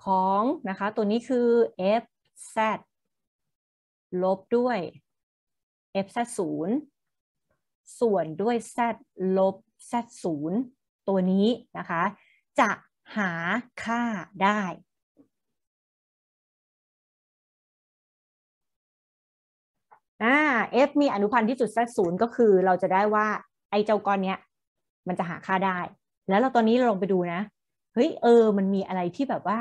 ของนะคะ ตัวนี้คือ f z ลบด้วย f z ศูนย์ส่วนด้วย z ลบ z ศูนย์ตัวนี้นะคะ จะหาค่าได้อ่า f มีอนุพันธ์ที่จุด z ศูนย์ก็คือเราจะได้ว่าไอเจ้าก้อนเนี้ยมันจะหาค่าได้ แล้วเราตอนนี้เราลองไปดูนะ เฮ้ย เออ มันมีอะไรที่แบบว่า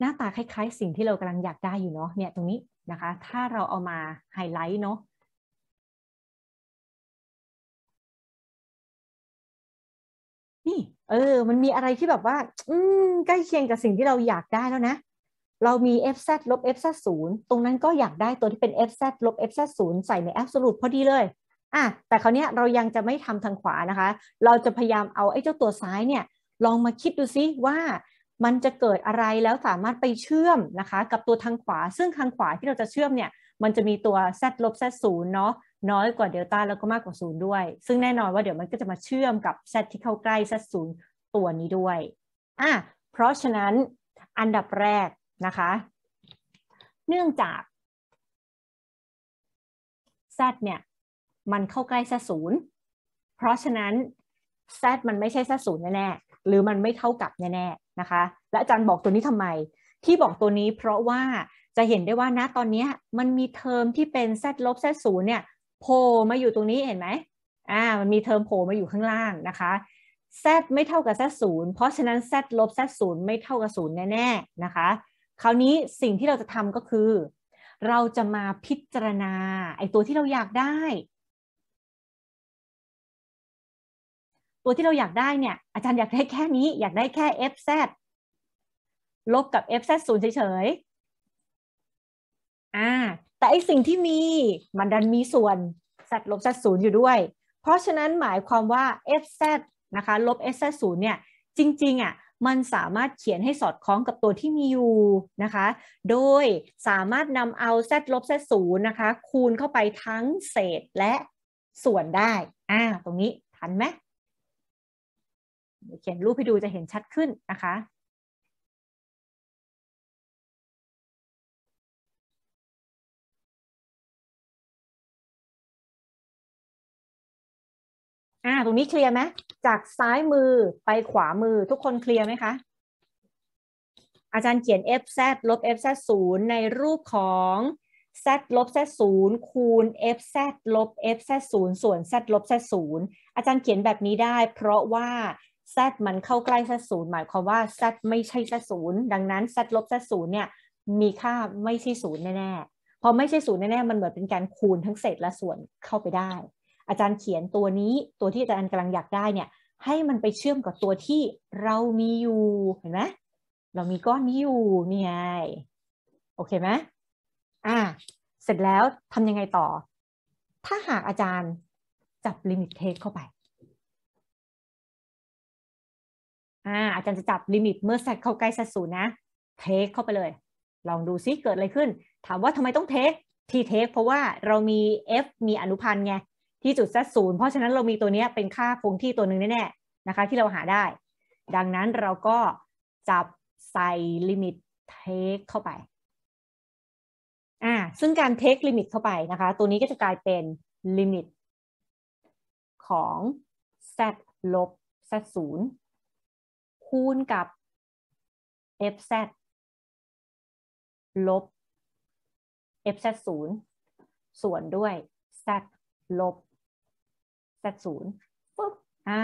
หน้าตาคล้ายๆ สิ่งที่เรากำลังอยากได้อยู่เนาะ เนี่ยตรงนี้นะคะ ถ้าเราเอามาไฮไลท์เนาะ นี่ เออ มันมีอะไรที่แบบว่าอืมใกล้เคียงกับสิ่งที่เราอยากได้แล้วนะ เรามี fz ลบ fz 0ตรงนั้นก็อยากได้ตัวที่เป็น fz ลบ fz 0ใส่ใน absolute พอดีเลยอ่ะแต่คราวนี้เรายังจะไม่ทำทางขวานะคะ เราจะพยายามเอาไอ้เจ้าตัวซ้ายเนี่ย ลองมาคิดดูซิว่ามันจะเกิดอะไรแล้วสามารถไปเชื่อมนะคะ กับตัวทางขวา ซึ่งทางขวาที่เราจะเชื่อมเนี่ย มันจะมีตัว z ลบ z ศูนย์เนาะน้อยกว่าเดลต้าแล้วก็มากกว่าศูนย์ด้วยซึ่งแน่นอนว่าเดี๋ยวมันก็จะมาเชื่อมกับ z ที่เข้าใกล้ z ศูนย์ตัวนี้ด้วยอ่ะเพราะฉะนั้นอันดับแรกนะคะ เนื่องจาก z เนี่ยมันเข้าใกล้ซะศูนย์เพราะฉะนั้น z มันไม่ใช่ซะศูนย์แน่ๆ หรือมันไม่เท่ากับแน่ๆนะคะ และอาจารย์บอกตัวนี้ทำไม ที่บอกตัวนี้เพราะว่าจะเห็นได้ว่านะตอนนี้มันมีเทอมที่เป็น z ลบ z ศูนย์เนี่ยโผล่มาอยู่ตรงนี้เห็นไหมอ่ามันมีเทอมโผล่มาอยู่ข้างล่างนะคะ z ไม่เท่ากับ z ศูนย์เพราะฉะนั้น z ลบ z ศูนย์ไม่เท่ากับศูนย์แน่ๆนะคะ คราวนี้สิ่งที่เราจะทำก็คือ เราจะมาพิจารณาไอ้ตัวที่เราอยากได้ตัวที่เราอยากได้เนี่ย อาจารย์อยากได้แค่นี้อยากได้แค่ fz ลบกับ fz ศูนย์เฉยๆอ่าแต่ไอสิ่งที่มี มันดันมีส่วน z ลบ z ศูนย์อยู่ด้วย เพราะฉะนั้นหมายความว่า fz นะคะลบ fz ศูนย์เนี่ยจริงๆอะ่ะมันสามารถเขียนให้สอดคล้องกับตัวที่มีอยู่นะคะโดยสามารถนำเอา z ลบ z ศูนย์นะคะคูณเข้าไปทั้งเศษและส่วนได้ อ่าตรงนี้ทันไหมเขียนรูปให้ดูจะเห็นชัดขึ้นนะคะ่า ตรงนี้เคลียร์ไหม จากซ้ายมือไปขวามือทุกคนเคลียร์ไหมคะ อาจารย์เขียน fz ลบ fz 0ในรูปของ z ลบ z 0คูณ fz ลบ fz 0ส่วน z ลบ z 0อาจารย์เขียนแบบนี้ได้ เพราะว่า z มันเข้าใกล้ z ศูนย์หมายความว่า z ไม่ใช่ z ศูนย์ดังนั้น z ลบ z ศูนย์เนี่ยมีค่าไม่ใช่ศูนย์แน่ๆพอไม่ใช่ศูนย์แน่ๆมันเหมือนเป็นการคูณทั้งเศษและส่วนเข้าไปได้ อาจารย์เขียนตัวนี้ตัวที่อาจารย์กำลังอยากได้เนี่ยให้มันไปเชื่อมกับตัวที่เรามีอยู่เห็นไหมเรามีก้อนนี้อยู่นี่ไงโอเคไหมอ่าเสร็จแล้วทำยังไงต่อ ถ้าหากอาจารย์จับลิมิตเทสเข้าไปอาจารย์จะจับลิมิตเมื่อแซกเข้าใกล้สัดส่วนนะ เทคเข้าไปเลย ลองดูซิเกิดอะไรขึ้น ถามว่าทำไมต้องเทคที่เทคเพราะว่าเรามี f มีอนุพันธ์ไง ที่จุดสัดศูนย์เพราะฉะนั้นเรามีตัวนี้เป็นค่าคงที่ตัวหนึ่งแน่ๆ นะคะ ที่เราหาได้ ดังนั้นเราก็จับใส่ลิมิตเทคเข้าไป อ่า ซึ่งการเทคลิมิตเข้าไปนะคะ ตัวนี้ก็จะกลายเป็นลิมิต ของ z ลบ z ศูนย์คูณกับ fz ลบ fz ศูนย์ ส่วนด้วย z ลบ z ศูนย์ปุ๊บ อ่า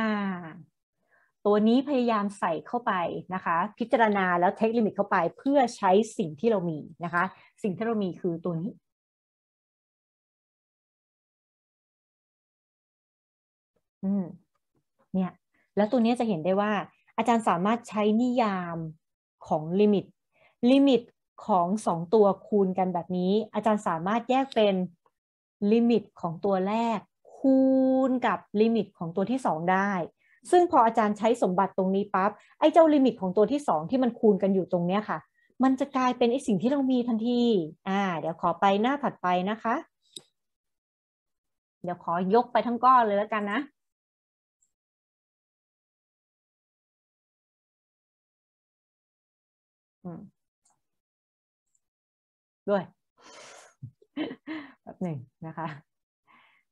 ตัวนี้พยายามใส่เข้าไปนะคะ พิจารณาแล้วเทคลิมิตเข้าไปเพื่อใช้สิ่งที่เรามีนะคะ สิ่งที่เรามีคือตัวนี้ อืม เนี่ย แล้วตัวนี้จะเห็นได้ว่าอาจารย์สามารถใช้นิยามของลิมิต ลิมิตของสองตัวคูณกันแบบนี้ อาจารย์สามารถแยกเป็นลิมิตของตัวแรก คูณกับลิมิตของตัวที่สองได้ ซึ่งพออาจารย์ใช้สมบัติตรงนี้ปับ๊บไอ้เจ้าลิมิตของตัวที่สองที่มันคูณกันอยู่ตรงเนี้ยค่ะ มันจะกลายเป็นไอ้สิ่งที่เรามีทันที อ่าเดี๋ยวขอไปหน้าถัดไปนะคะ เดี๋ยวขอยกไปทั้งก้อนเลยแล้วกันนะด้วยแบบหนึ่งนะคะ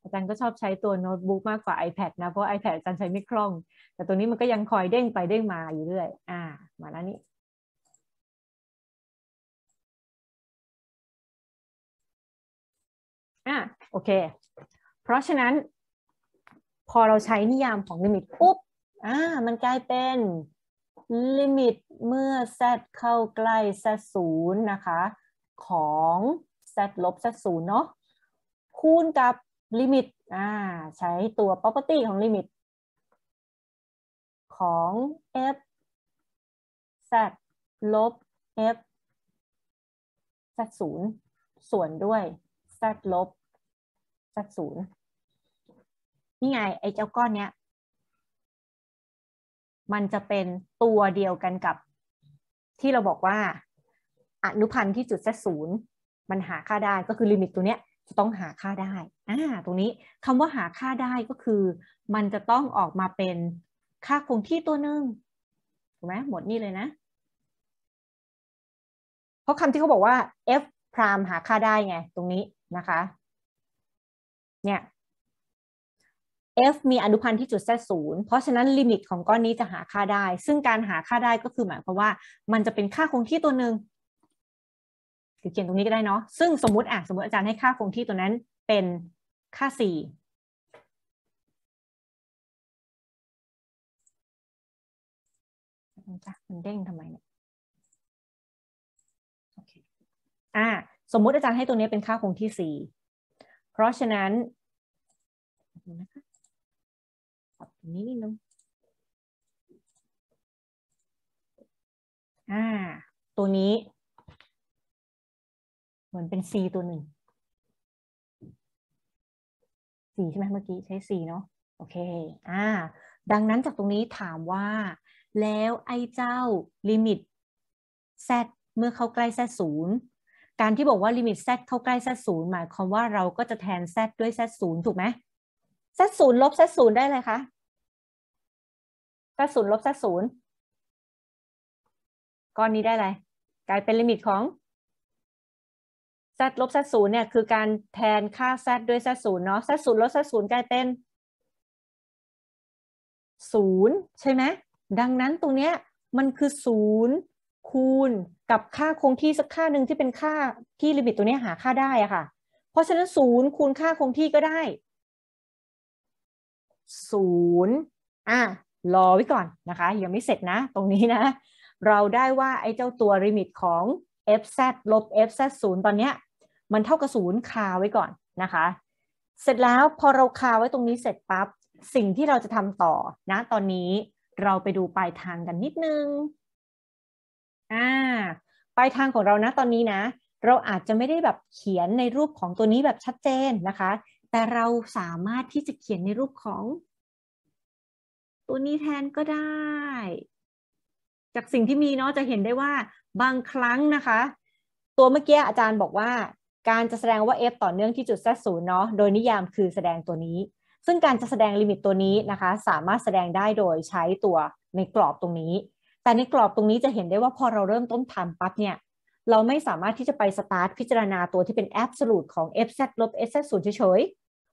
อาจารย์ก็ชอบใช้ตัวโน้ตบุ๊กมากกว่า iPad นะ เพราะ iPad อาจารย์ใช้ไม่คล่อง แต่ตัวนี้มันก็ยังคอยเด้งไปเด้งมาอยู่เรื่อย อ่า มาแล้วนี่ อ่ะโอเค เพราะฉะนั้น พอเราใช้นิยามของลิมิตปุ๊บ อ่า มันกลายเป็นลิมิต เมื่อ z เข้าใกล้ z ศูนย์นะคะ ของ z ลบ z ศูนย์เนาะคูณกับลิมิตอ่าใช้ตัว property ของลิมิต ของ f z ลบ f z ศูนย์ส่วนด้วย z ลบ z ศูนย์นี่ไง ไอ้เจ้าก้อนเนี้ยมันจะเป็นตัวเดียวกันกับที่เราบอกว่าอนุพันธ์ที่จุดแซศูนย์มันหาค่าได้ก็คือลิมิตตัวเนี้ย จะต้องหาค่าได้อ่าตรงนี้คำว่าหาค่าได้ก็คือ มันจะต้องออกมาเป็นค่าคงที่ตัวหนึ่งถูกไหมหมดนี่เลยนะ เพราะคำที่เขาบอกว่า f พรามหาค่าได้ไงตรงนี้นะคะ เนี่ย f มีอนุพันธ์ที่จุดตศูนย์เพราะฉะนั้นลิมิตของก้อนนี้จะหาค่าได้ ซึ่งการหาค่าได้ก็คือ หมายความว่ามันจะเป็นค่าคงที่ตัวหนึ่งหรือเขียนตรงนี้ ก็ ได้เนาะ ซึ่งสมมติอ่ะสมมติอาจารย์ให้ค่าคงที่ตัวนั้นเป็นค่าสี่จ้ะมันเด้งทำไมเนี่ยโอเค อ่า สมมุติอาจารย์ให้ตัวนี้เป็นค่าคงที่สี่เพราะฉะนั้นนะคะนี้นิดนึงอ่า ตัวนี้ เหมือนเป็น C ตัวหนึ่ง C ใช่ไหมเมื่อกี้ใช้ C เนาะโอเค อ่า ดังนั้นจากตรงนี้ถามว่า แล้วไอ้เจ้าลิมิต z เมื่อเข้าใกล้ z ศูนย์ การที่บอกว่าลิมิต z เข้าใกล้ z ศูนย์หมายความว่าเราก็จะแทน z ด้วย z ศูนย์ถูกไหม z ศูนย์ลบ z ศูนย์ได้เลยคะซ้ศูนย์ลบซัศูนย์ก้อนนี้ได้อะไรกลายเป็นลิมิตของ z ลบ z ศูนย์เนี่ยคือการแทนค่า z ด้วย z ศูนย์เนาะ z ศูนย์ลบ z ศูนย์กลายเป็นศูนย์ใช่ไหมดังนั้นตรงเนี้ยมันคือศูนย์คูณกับค่าคงที่สักค่าหนึ่งที่เป็นค่าที่ลิมิตตัวนี้หาค่าได้อะค่ะ เพราะฉะนั้นศูนย์คูณค่าคงที่ก็ได้ศูนย์อ่ะรอไว้ก่อนนะคะยังไม่เสร็จนะ ตรงนี้นะ เราได้ว่า ไอ้เจ้าตัวลิมิตของ fz ลบ fz 0ตอนเนี้ยมันเท่ากับศูนย์คาไว้ก่อนนะคะเสร็จแล้วพอเราคาไว้ตรงนี้เสร็จปั๊บสิ่งที่เราจะทำต่อ นะตอนนี้เราไปดูปลายทางกันนิดนึงอ่าปลายทางของเรานะตอนนี้นะ เราอาจจะไม่ได้แบบเขียนในรูปของตัวนี้แบบชัดเจนนะคะ แต่เราสามารถที่จะเขียนในรูปของตัวนี้แทนก็ได้ จากสิ่งที่มีเนาะจะเห็นได้ว่า บางครั้งนะคะ ตัวเมื่อกี้อาจารย์บอกว่า การจะแสดงว่า f ต่อเนื่องที่จุด z ศูนย์เนาะ โดยนิยามคือแสดงตัวนี้ ซึ่งการจะแสดงลิมิตตัวนี้นะคะสามารถแสดงได้โดยใช้ตัวในกรอบตรงนี้ แต่ในกรอบตรงนี้จะเห็นได้ว่าพอเราเริ่มต้นทำปั๊บเนี่ย เราไม่สามารถที่จะไปสตาร์ทพิจารณาตัวที่เป็นแอบสูดของ f z ลบ s z ศูนย์เฉย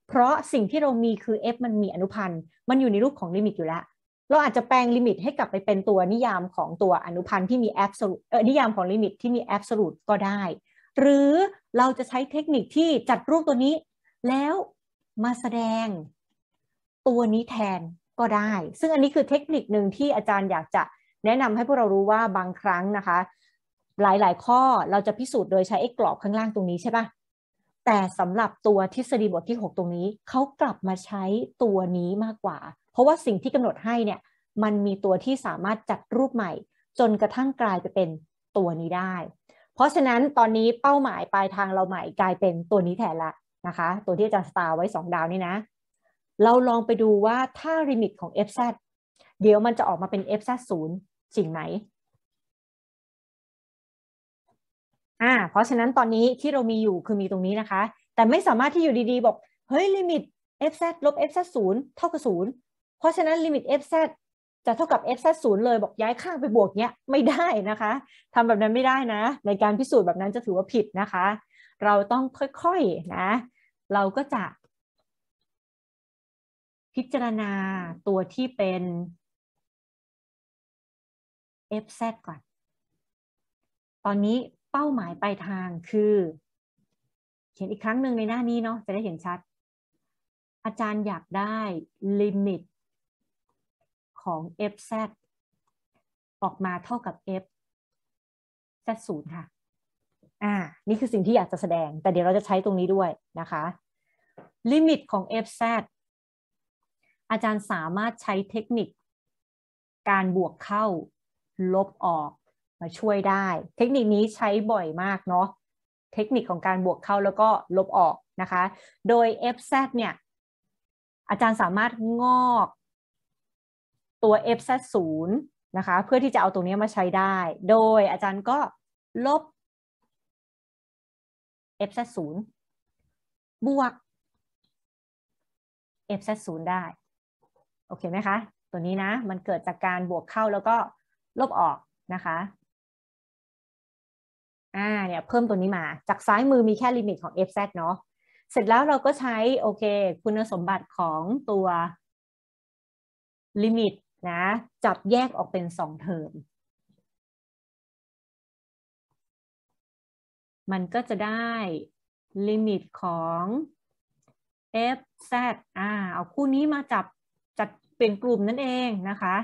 เพราะสิ่งที่เรามีคือ f มันมีอนุพันธ์ มันอยู่ในรูปของลิมิตอยู่แล้ว เราอาจจะแปลงลิมิตให้กลับไปเป็นตัวนิยามของตัวอนุพันธ์ที่มีแอบสูตเออนิยามของลิมิตที่มีแอบสูตก็ได้ หรือเราจะใช้เทคนิคที่จัดรูปตัวนี้ แล้วมาแสดงตัวนี้แทนก็ได้ ซึ่งอันนี้คือเทคนิคหนึ่งที่อาจารย์อยากจะแนะนำให้พวกเรารู้ว่าบางครั้งนะคะ หลายๆ ข้อเราจะพิสูจน์โดยใช้ไอ้กรอบข้างล่างตรงนี้ใช่ปะแต่สำหรับตัวทฤษฎีบทที่ 6 ตรงนี้เขากลับมาใช้ตัวนี้มากกว่า เพราะว่าสิ่งที่กำหนดให้เนี่ย มันมีตัวที่สามารถจัดรูปใหม่ จนกระทั่งกลายไปเป็นตัวนี้ได้ เพราะฉะนั้นตอนนี้เป้าหมายปลายทางเราใหม่กลายเป็นตัวนี้แทนละนะคะ ตัวที่อาจารย์สตาร์ไว้2ดาวนี่นะ เราลองไปดูว่าถ้าลิมิตของ f z เดี๋ยวมันจะออกมาเป็น f z 0จริงไหมอ่าเพราะฉะนั้นตอนนี้ที่เรามีอยู่คือมีตรงนี้นะคะ แต่ไม่สามารถที่อยู่ดีๆ บอกเฮ้ยลิมิต fz ลบ fz ศูนย์เท่ากับศูนย์เพราะฉะนั้นลิมิต fz จะเท่ากับ fz ศูนย์เลยบอกย้ายข้างไปบวกเนี้ยไม่ได้นะคะ ทำแบบนั้นไม่ได้นะ ในการพิสูจน์แบบนั้นจะถือว่าผิดนะคะ เราต้องค่อย ๆ นะ เราก็จะ พิจารณาตัวที่เป็น fz ก่อน ตอนนี้ป้าหมายปลายทางคือ เขียนอีกครั้งหนึ่งในหน้านี้เนาะจะได้เห็นชัด อาจารย์อยากได้ลิมิตของ fz ออกมาเท่ากับ f z ศูนย์ค่ะ อ่า นี่คือสิ่งที่อยากจะแสดง แต่เดี๋ยวเราจะใช้ตรงนี้ด้วยนะคะ ลิมิตของ fz อาจารย์สามารถใช้เทคนิค การบวกเข้าลบออกมาช่วยได้เทคนิคนี้ใช้บ่อยมากเนาะเทคนิคของการบวกเข้าแล้วก็ลบออกนะคะ โดย fz เนี่ย อาจารย์สามารถงอกตัว fz 0นะคะเพื่อที่จะเอาตรงนี้มาใช้ได้ โดยอาจารย์ก็ลบ fz 0บวก fz 0ได้โอเคไหมคะ ตัวนี้นะมันเกิดจากการบวกเข้าแล้วก็ลบออกนะคะอ่าเนี่ยเพิ่มตัวนี้มาจากซ้ายมือมีแค่ลิมิตของ fz เนาะเสร็จแล้วเราก็ใช้ โอเค คุณสมบัติของตัว ลิมิตนะจับแยกออกเป็นสองเทอมมันก็จะได้ลิมิตของ f z อ่าเอาคู่นี้มาจับจัดเป็นกลุ่มนั่นเองนะคะ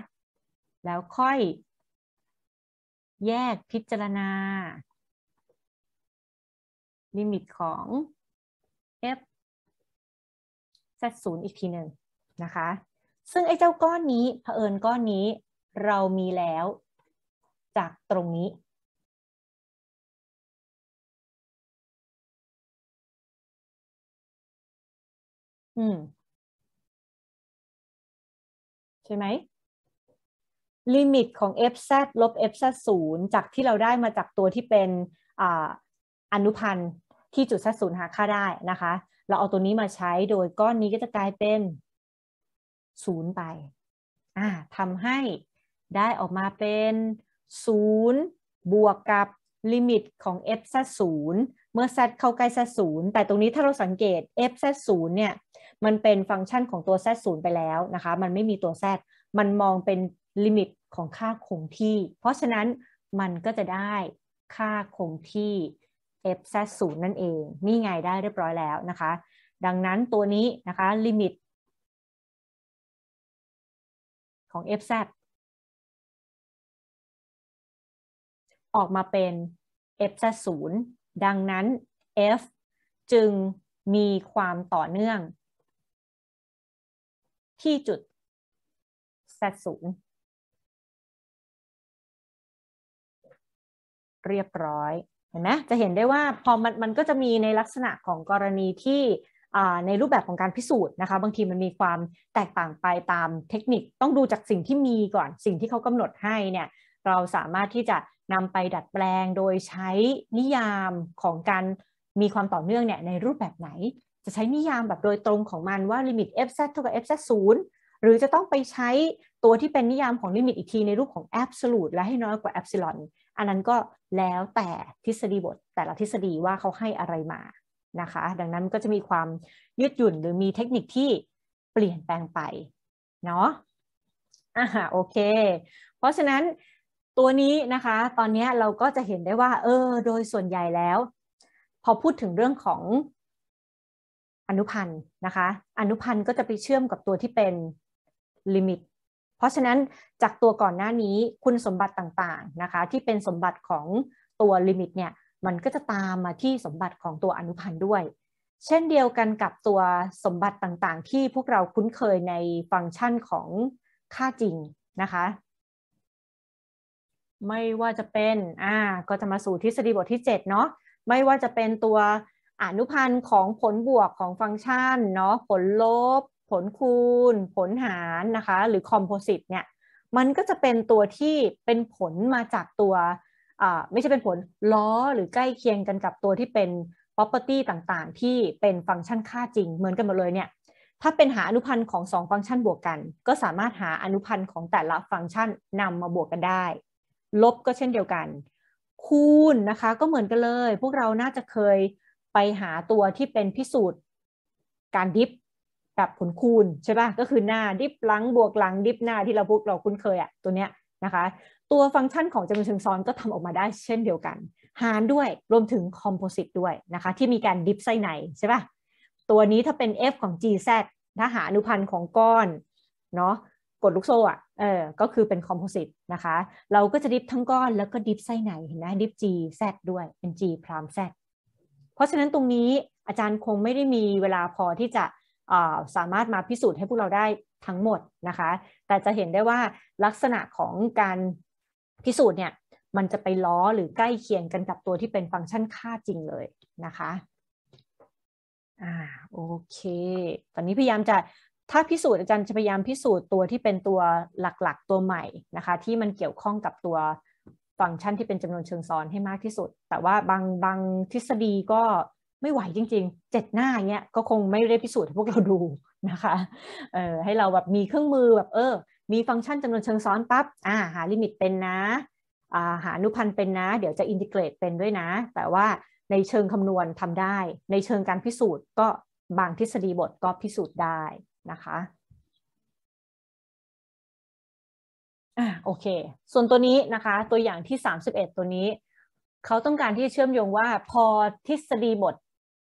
แล้วค่อยแยกพิจารณาลิมิตของ f z ์อีกทีหนึ่งนะคะ ซึ่งไอ้เจ้าก้อนนี้เผอิญก้อนนี้ เรามีแล้วจากตรงนี้ อืม ใช่ไหม ลิมิตของ fz ลบ fz 0 จากที่เราได้มาจากตัวที่เป็นออนุพันธ์ที่จุดซัดศูนย์หาค่าได้นะคะ เราเอาตัวนี้มาใช้โดยก้อนนี้ก็จะกลายเป็นศูนย์ไปอ่าทำให้ได้ออกมาเป็นศูนย์บวกกับลิมิตของ f ซัดศูนย์เมื่อซเข้าใกล้ซศูนย์แต่ตรงนี้ถ้าเราสังเกต f ซศูนย์เนี่ย มันเป็นฟังก์ชันของตัวซศูนย์ไปแล้วนะคะ มันไม่มีตัวแมันมองเป็นลิมิตของค่าคงที่ เพราะฉะนั้นมันก็จะได้ค่าคงที่ fz 0นั่นเองนี่ไงได้เรียบร้อยแล้วนะคะ ดังนั้นตัวนี้นะคะ ลิมิต ของ fz ออกมาเป็น fz 0ดังนั้น f จึงมีความต่อเนื่อง ที่จุด z 0เรียบร้อยเห็นไหม จะเห็นได้ว่า พอมันมันก็จะมีในลักษณะของกรณีที่ในรูปแบบของการพิสูจน์นะคะ บางทีมันมีความแตกต่างไปตามเทคนิค ต้องดูจากสิ่งที่มีก่อนสิ่งที่เขากำหนดให้เนี่ยเราสามารถที่จะนำไปดัดแปลงโดยใช้นิยามของการมีความต่อเนื่องเนี่ยในรูปแบบไหน จะใช้นิยามแบบโดยตรงของมันว่าลิมิต fz เท่ากับ fz 0หรือจะต้องไปใช้ตัวที่เป็นนิยามของลิมิตอีกทีในรูปของ absolute และให้น้อยกว่า epsilon อันนั้นก็แล้วแต่ทฤษฎีบทแต่ละทฤษฎีว่าเขาให้อะไรมานะคะ ดังนั้นก็จะมีความยืดหยุ่นหรือมีเทคนิคที่เปลี่ยนแปลงไปเนาะอ่าโอเคเพราะฉะนั้นตัวนี้นะคะ ตอนนี้เราก็จะเห็นได้ว่าเออโดยส่วนใหญ่แล้ว พอพูดถึงเรื่องของ อนุพันธ์นะคะ อนุพันธ์ก็จะไปเชื่อมกับตัวที่เป็นลิมิตราะฉะนั้นจากตัวก่อนหน้านี้คุณสมบัติต่าง ๆ นะคะ ที่เป็นสมบัติของตัวลิมิตเนี่ยมันก็จะตามมาที่สมบัติของตัวอนุพันธ์ด้วย เช่นเดียวกันกับตัวสมบัติต่างๆ ที่พวกเราคุ้นเคยในฟังก์ชันของค่าจริงนะคะ ไม่ว่าจะเป็นอ่าก็จะมาสู่ทฤษฎีบทที่ 7 เนาะไม่ว่าจะเป็นตัวอนุพันธ์ของผลบวกของฟังก์ชันเนาะผลลบผลคูณผลหาร นะคะ หรือคอมโพสิตเนี่ย มันก็จะเป็นตัวที่เป็นผลมาจากตัวไม่ใช่เป็นผลล้อหรือใกล้เคียงกันกับตัวที่เป็น property ต่างๆ ที่เป็นฟังก์ชันค่าจริง เหมือนกันหมดเลยเนี่ย ถ้าเป็นหาอนุพันธ์ของ2ฟังก์ชันบวกกัน ก็สามารถหาอนุพันธ์ของแต่ละฟังก์ชันนำมาบวกกันได้ ลบก็เช่นเดียวกัน คูณนะคะก็เหมือนกันเลย พวกเราน่าจะเคยไปหาตัวที่เป็นพิสูจน์การดิฟกับผลคูณใช่ปะ่ะ ก็คือหน้าดิฟหลังบวกหลังดิฟหน้าที่เราพูดเราคุ้นเคยอะตัวเนี้ยนะคะ ตัวฟังก์ชันของจำนวนเชิงซ้อนก็ทำออกมาได้เช่นเดียวกัน หารด้วยรวมถึงคอมโพสิตด้วยนะคะ ที่มีการดิฟไส้ในใช่ปะ่ะ ตัวนี้ถ้าเป็น f ของ gz ถ้าหาอนุพันธ์ของก้อน เนาะกดลูกโซ่อะเออ ก็คือเป็นคอมโพสิตนะคะ เราก็จะดิฟทั้งก้อนแล้วก็ดิฟไส้ในเห็นไหมดิฟ g z ด้วยเป็น g พราม z เพราะฉะนั้นตรงนี้อาจารย์คงไม่ได้มีเวลาพอที่จะสามารถมาพิสูจน์ให้พวกเราได้ทั้งหมดนะคะ แต่จะเห็นได้ว่าลักษณะของการพิสูจน์เนี่ยมันจะไปล้อหรือใกล้เคียงกันกับตัวที่เป็นฟังก์ชันค่าจริงเลยนะคะ อ่าโอเค ตอนนี้พยายามจะถ้าพิสูจน์อาจารย์จะพยายามพิสูจน์ตัวที่เป็นตัวหลักๆตัวใหม่นะคะ ที่มันเกี่ยวข้องกับตัวฟังก์ชันที่เป็นจำนวนเชิงซ้อนให้มากที่สุด แต่ว่าบางบางทฤษฎีก็ไม่ไหวจริงๆเจ็ดหน้าเงี้ยก็คงไม่ได้พิสูจน์ให้พวกเราดูนะคะ เออให้เราแบบมีเครื่องมือแบบเออ มีฟังก์ชันจำนวนเชิงซ้อนปับ๊บ อ่าหาลิมิตเป็นนะ อ่าหานุพันธ์เป็นนะ เดี๋ยวจะอินทิเกรตเป็นด้วยนะ แต่ว่าในเชิงคำนวณทำได้ ในเชิงการพิสูจน์ก็บางทฤษฎีบทก็พิสูจน์ได้นะคะ อ่าโอเค ส่วนตัวนี้นะคะตัวอย่างที่ 31 ตัวนี้เขาต้องการที่จะเชื่อมโยงว่าพอทฤษฎีบท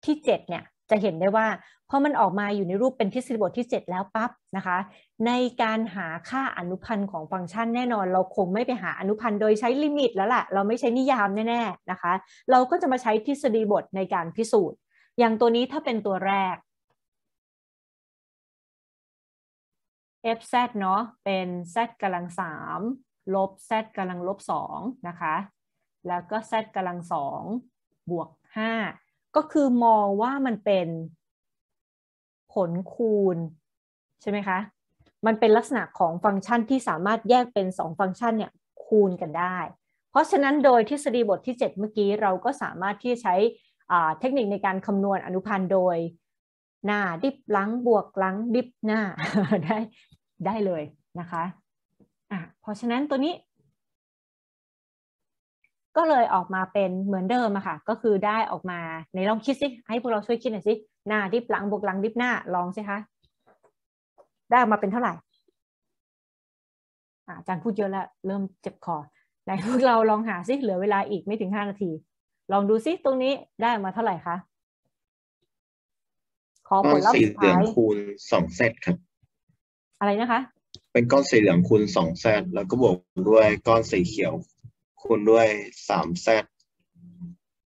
ที่7เนี่ยจะเห็นได้ว่าพอมันออกมาอยู่ในรูปเป็นทฤษฎีบทที่ 7 แล้วปั๊บนะคะในการหาค่าอนุพันธ์ของฟังก์ชันแน่นอน เราคงไม่ไปหาอนุพันธ์โดยใช้ลิมิตแล้วล่ะ เราไม่ใช้นิยามแน่ ๆ นะคะ เราก็จะมาใช้ทฤษฎีบทในการพิสูจน์ อย่างตัวนี้ถ้าเป็นตัวแรก fz เนาะเป็น z กำลังสามลบ z กำลังลบสองนะคะ แล้วก็ z กำลังสองบวกห้าก็คือมองว่ามันเป็นผลคูณ ใช่ไหมคะ มันเป็นลักษณะของฟังก์ชันที่สามารถแยกเป็น 2 ฟังก์ชันเนี่ยคูณกันได้ เพราะฉะนั้นโดยทฤษฎีบทที่ 7 เมื่อกี้เราก็สามารถที่ใช้เทคนิคในการคำนวณอนุพันธ์โดย หน้า ดิบหลังบวกหลังดิบหน้าได้ได้เลยนะคะ อ่ะ เพราะฉะนั้นตัวนี้ก็เลยออกมาเป็นเหมือนเดิมอะค่ะ ก็คือได้ออกมาในลองคิดสิให้พวกเราช่วยคิดหน่อยสิหน้าดิบหลังบวกหลังดิบหน้าลองสิคะได้ออกมาเป็นเท่าไหร่อาจารย์พูดเยอะแล้วเริ่มเจ็บคอไหนพวกเราลองหาสิเหลือเวลาอีกไม่ถึงห้านาที ลองดูสิตรงนี้ได้ออกมาเท่าไหร่คะขอผลลัพธ์สีเหลืองคูณสองเซตครับอะไรนะคะ เป็นก้อนสีเหลืองคูณสองเซตแล้วก็บวกด้วยก้อนสีเขียวคูณด้วยสามแซด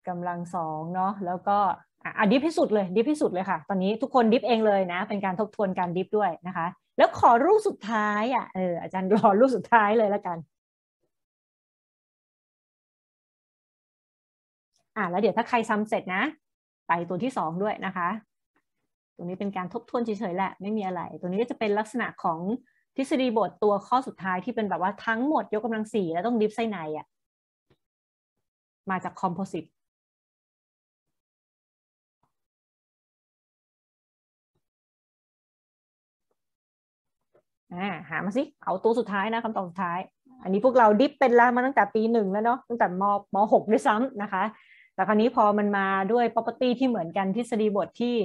กำลังสองเนาะ แล้วก็อ่ะดิฟที่สุด เลยดิฟที่สุดเลยค่ะ ตอนนี้ทุกคนดิฟเองเลยนะ เป็นการทบทวนการดิฟด้วยนะคะ แล้วขอรูปสุดท้ายอ่ะเอออาจารย์รอรูปสุดท้ายเลยแล้วกัน อ่ะแล้วเดี๋ยวถ้าใครซ้ำเสร็จนะ ไปตัวที่สองด้วยนะคะตัวนี้เป็นการทบทวนเฉยๆแหละ ไม่มีอะไร ตัวนี้ก็จะเป็นลักษณะของทฤษฎีบทตัวข้อสุดท้ายที่เป็นแบบว่าทั้งหมดยกกำลังสี่แล้วต้องดิฟไส้ในอ่ะมาจากคอมโพสิตหามาสิ เอาตัวสุดท้ายนะคำตอบสุดท้าย อันนี้พวกเราดิฟเป็นแล้วมาตั้งแต่ปีหนึ่งแล้วเนาะตั้งแต่มมหกด้วยซ้ำนะคะ แต่คราวนี้พอมันมาด้วย property ที่เหมือนกันทฤษฎีบทที่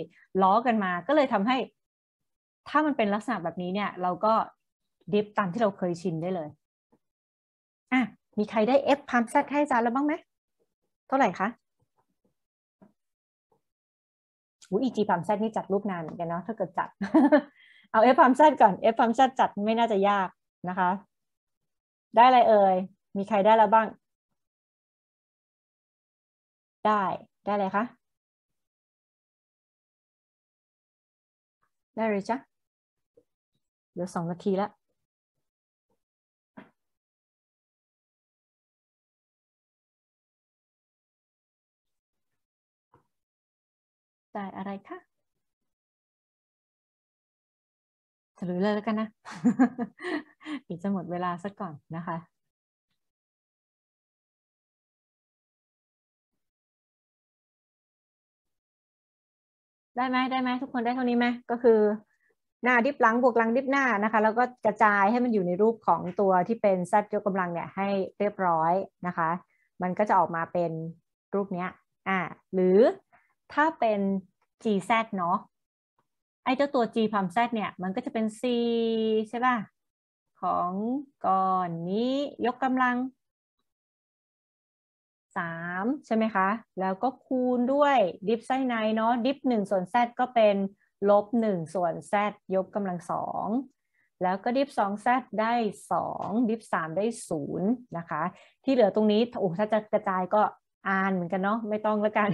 ล้อกันมา ก็เลยทำให้ ถ้ามันเป็นลักษณะแบบนี้เนี่ย เราก็ดิฟตามที่เราเคยชินได้เลย อ่ะ มีใครได้ f พามแ z ให้าจารย์แล้วบ้างไหมเท่าไหร่คะอุ้ยอจีพามแซดนี่จัดรูปนานเหมือนกันเนาะถ้าเกิดจัด เอาเอฟพามแซดก่อนเอฟพามแซดจัดไม่น่าจะยากนะคะ ได้อะไรเอ่ย มีใครได้แล้วบ้าง ได้ ได้อะไรคะ ได้เลยจ้ะเหลือสองนาทีแล้วตล์อะไรคะสรุปเลยแล้วกันนะดีวจะหมดเวลาสักก่อนนะคะ ได้ไหมได้ไหมทุกคนได้เท่านี้ไหมก็คือหน้าดิบหลังบวกหลังดิบหน้านะคะ แล้วก็กระจายให้มันอยู่ในรูปของตัวที่เป็นแซดยกกำลังเนี่ยให้เรียบร้อยนะคะ มันก็จะออกมาเป็นรูปเนี้ยอ่า หรือถ้าเป็น GZ เนาะไอ้เจ้าตัว G พาม Z เนี่ย มันก็จะเป็น C ใช่ป่ะ ของก่อนนี้ยกกำลัง 3 ใช่ไหมคะ แล้วก็คูณด้วยดิฟไซไนเนาะดิฟ1ส่วน Z ก็เป็นลบ 1 ส่วน Z ยกกำลังสองแล้วก็ดิฟ2 z ได้ 2 ดิฟ 3 ได้ 0 นะคะ ที่เหลือตรงนี้โอ้ถ้าจะกระจายก็อ่านเหมือนกันเนาะไม่ต้องละกัน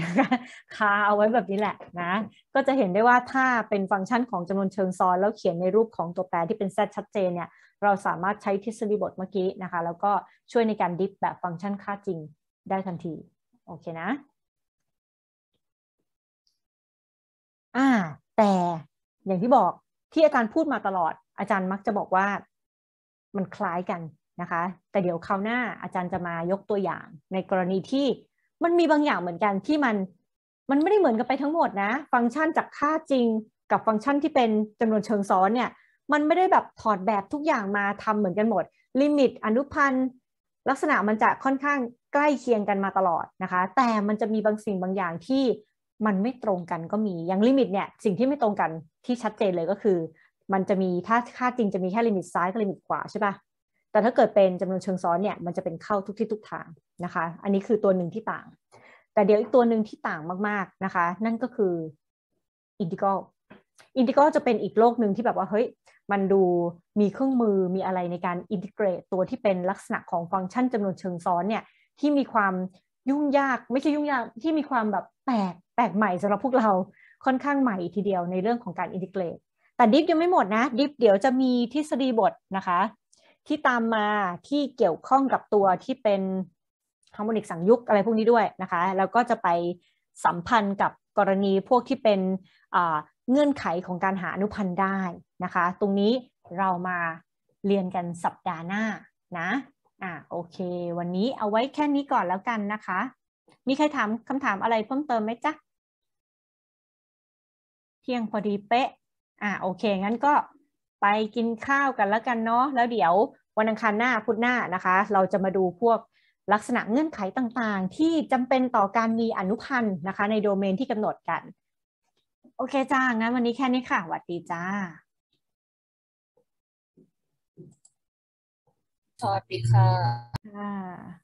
คาเอาไว้แบบนี้แหละนะ ก็จะเห็นได้ว่าถ้าเป็นฟังก์ชันของจำนวนเชิงซ้อน แล้วเขียนในรูปของตัวแปรที่เป็นตชัดเจนเนี่ย เราสามารถใช้ทฤษฎีบทเมื่อกี้นะคะ แล้วก็ช่วยในการดิฟแบบฟังก์ชันค่าจริงได้ทันที โอเคนะ อ่า แต่อย่างที่บอกที่อาจารย์พูดมาตลอด อาจารย์มักจะบอกว่า มันคล้ายกันนะคะ แต่เดี๋ยวคราวหน้าอาจารย์จะมายกตัวอย่างในกรณีที่มันมีบางอย่างเหมือนกันที่มันมันไม่ได้เหมือนกันไปทั้งหมดนะ ฟังก์ชันจากค่าจริงกับฟังก์ชันที่เป็นจำนวนเชิงซ้อนเนี่ยมันไม่ได้แบบถอดแบบทุกอย่างมาทำเหมือนกันหมด ลิมิตอนุพันธ์ ลักษณะมันจะค่อนข้างใกล้เคียงกันมาตลอดนะคะ แต่มันจะมีบางสิ่งบางอย่างที่มันไม่ตรงกันก็มีอย่างลิมิตเนี่ยสิ่งที่ไม่ตรงกันที่ชัดเจนเลยก็คือ มันจะมีถ้าค่าจริงจะมีแค่ลิมิตซ้ายกับลิมิตขวาใช่ปะแต่ถ้าเกิดเป็นจำนวนเชิงซ้อนเนี่ยมันจะเป็นเข้าทุกที่ทุกทางนะคะ อันนี้คือตัวหนึ่งที่ต่าง แต่เดี๋ยวอีกตัวหนึ่งที่ต่างมากๆนะคะ นั่นก็คืออินทิกรัลอินทิกรัลจะเป็นอีกโลกหนึ่งที่แบบว่า เฮ้ย มันดูมีเครื่องมือ มีอะไรในการอินทิเกรตตัวที่เป็นลักษณะของฟังก์ชันจำนวนเชิงซ้อนเนี่ย ที่มีความยุ่งยาก ไม่ใช่ยุ่งยาก ที่มีความแบบแปลก แปลกใหม่สำหรับพวกเรา ค่อนข้างใหม่ทีเดียวในเรื่องของการอินทิเกรต แต่ดิฟ ยังไม่หมดนะ ดิฟ เดี๋ยวจะมีทฤษฎีบทนะคะ ที่ตามมาที่เกี่ยวข้องกับตัวที่เป็นฮาร์โมนิกสังยุกอะไรพวกนี้ด้วยนะคะ แล้วก็จะไปสัมพันธ์กับกรณีพวกที่เป็นเงื่อนไขของการหาอนุพันธ์ได้นะคะ ตรงนี้เรามาเรียนกันสัปดาห์หน้านะ อ่ะโอเค วันนี้เอาไว้แค่นี้ก่อนแล้วกันนะคะ มีใครถามคำถามอะไรเพิ่มเติมไหมจ๊ะเที่ยงพอดีเป๊ะอ่ะโอเคงั้นก็ไปกินข้าวกันแล้วกันเนาะแล้วเดี๋ยววันอังคารหน้าพุธหน้านะคะ เราจะมาดูพวกลักษณะเงื่อนไขต่างๆ ที่จำเป็นต่อการมีอนุพันธ์นะคะ ในโดเมนที่กำหนดกัน โอเคจ้างั้นวันนี้แค่นี้ค่ะสวัสดีจ้า สวัสดีค่ะ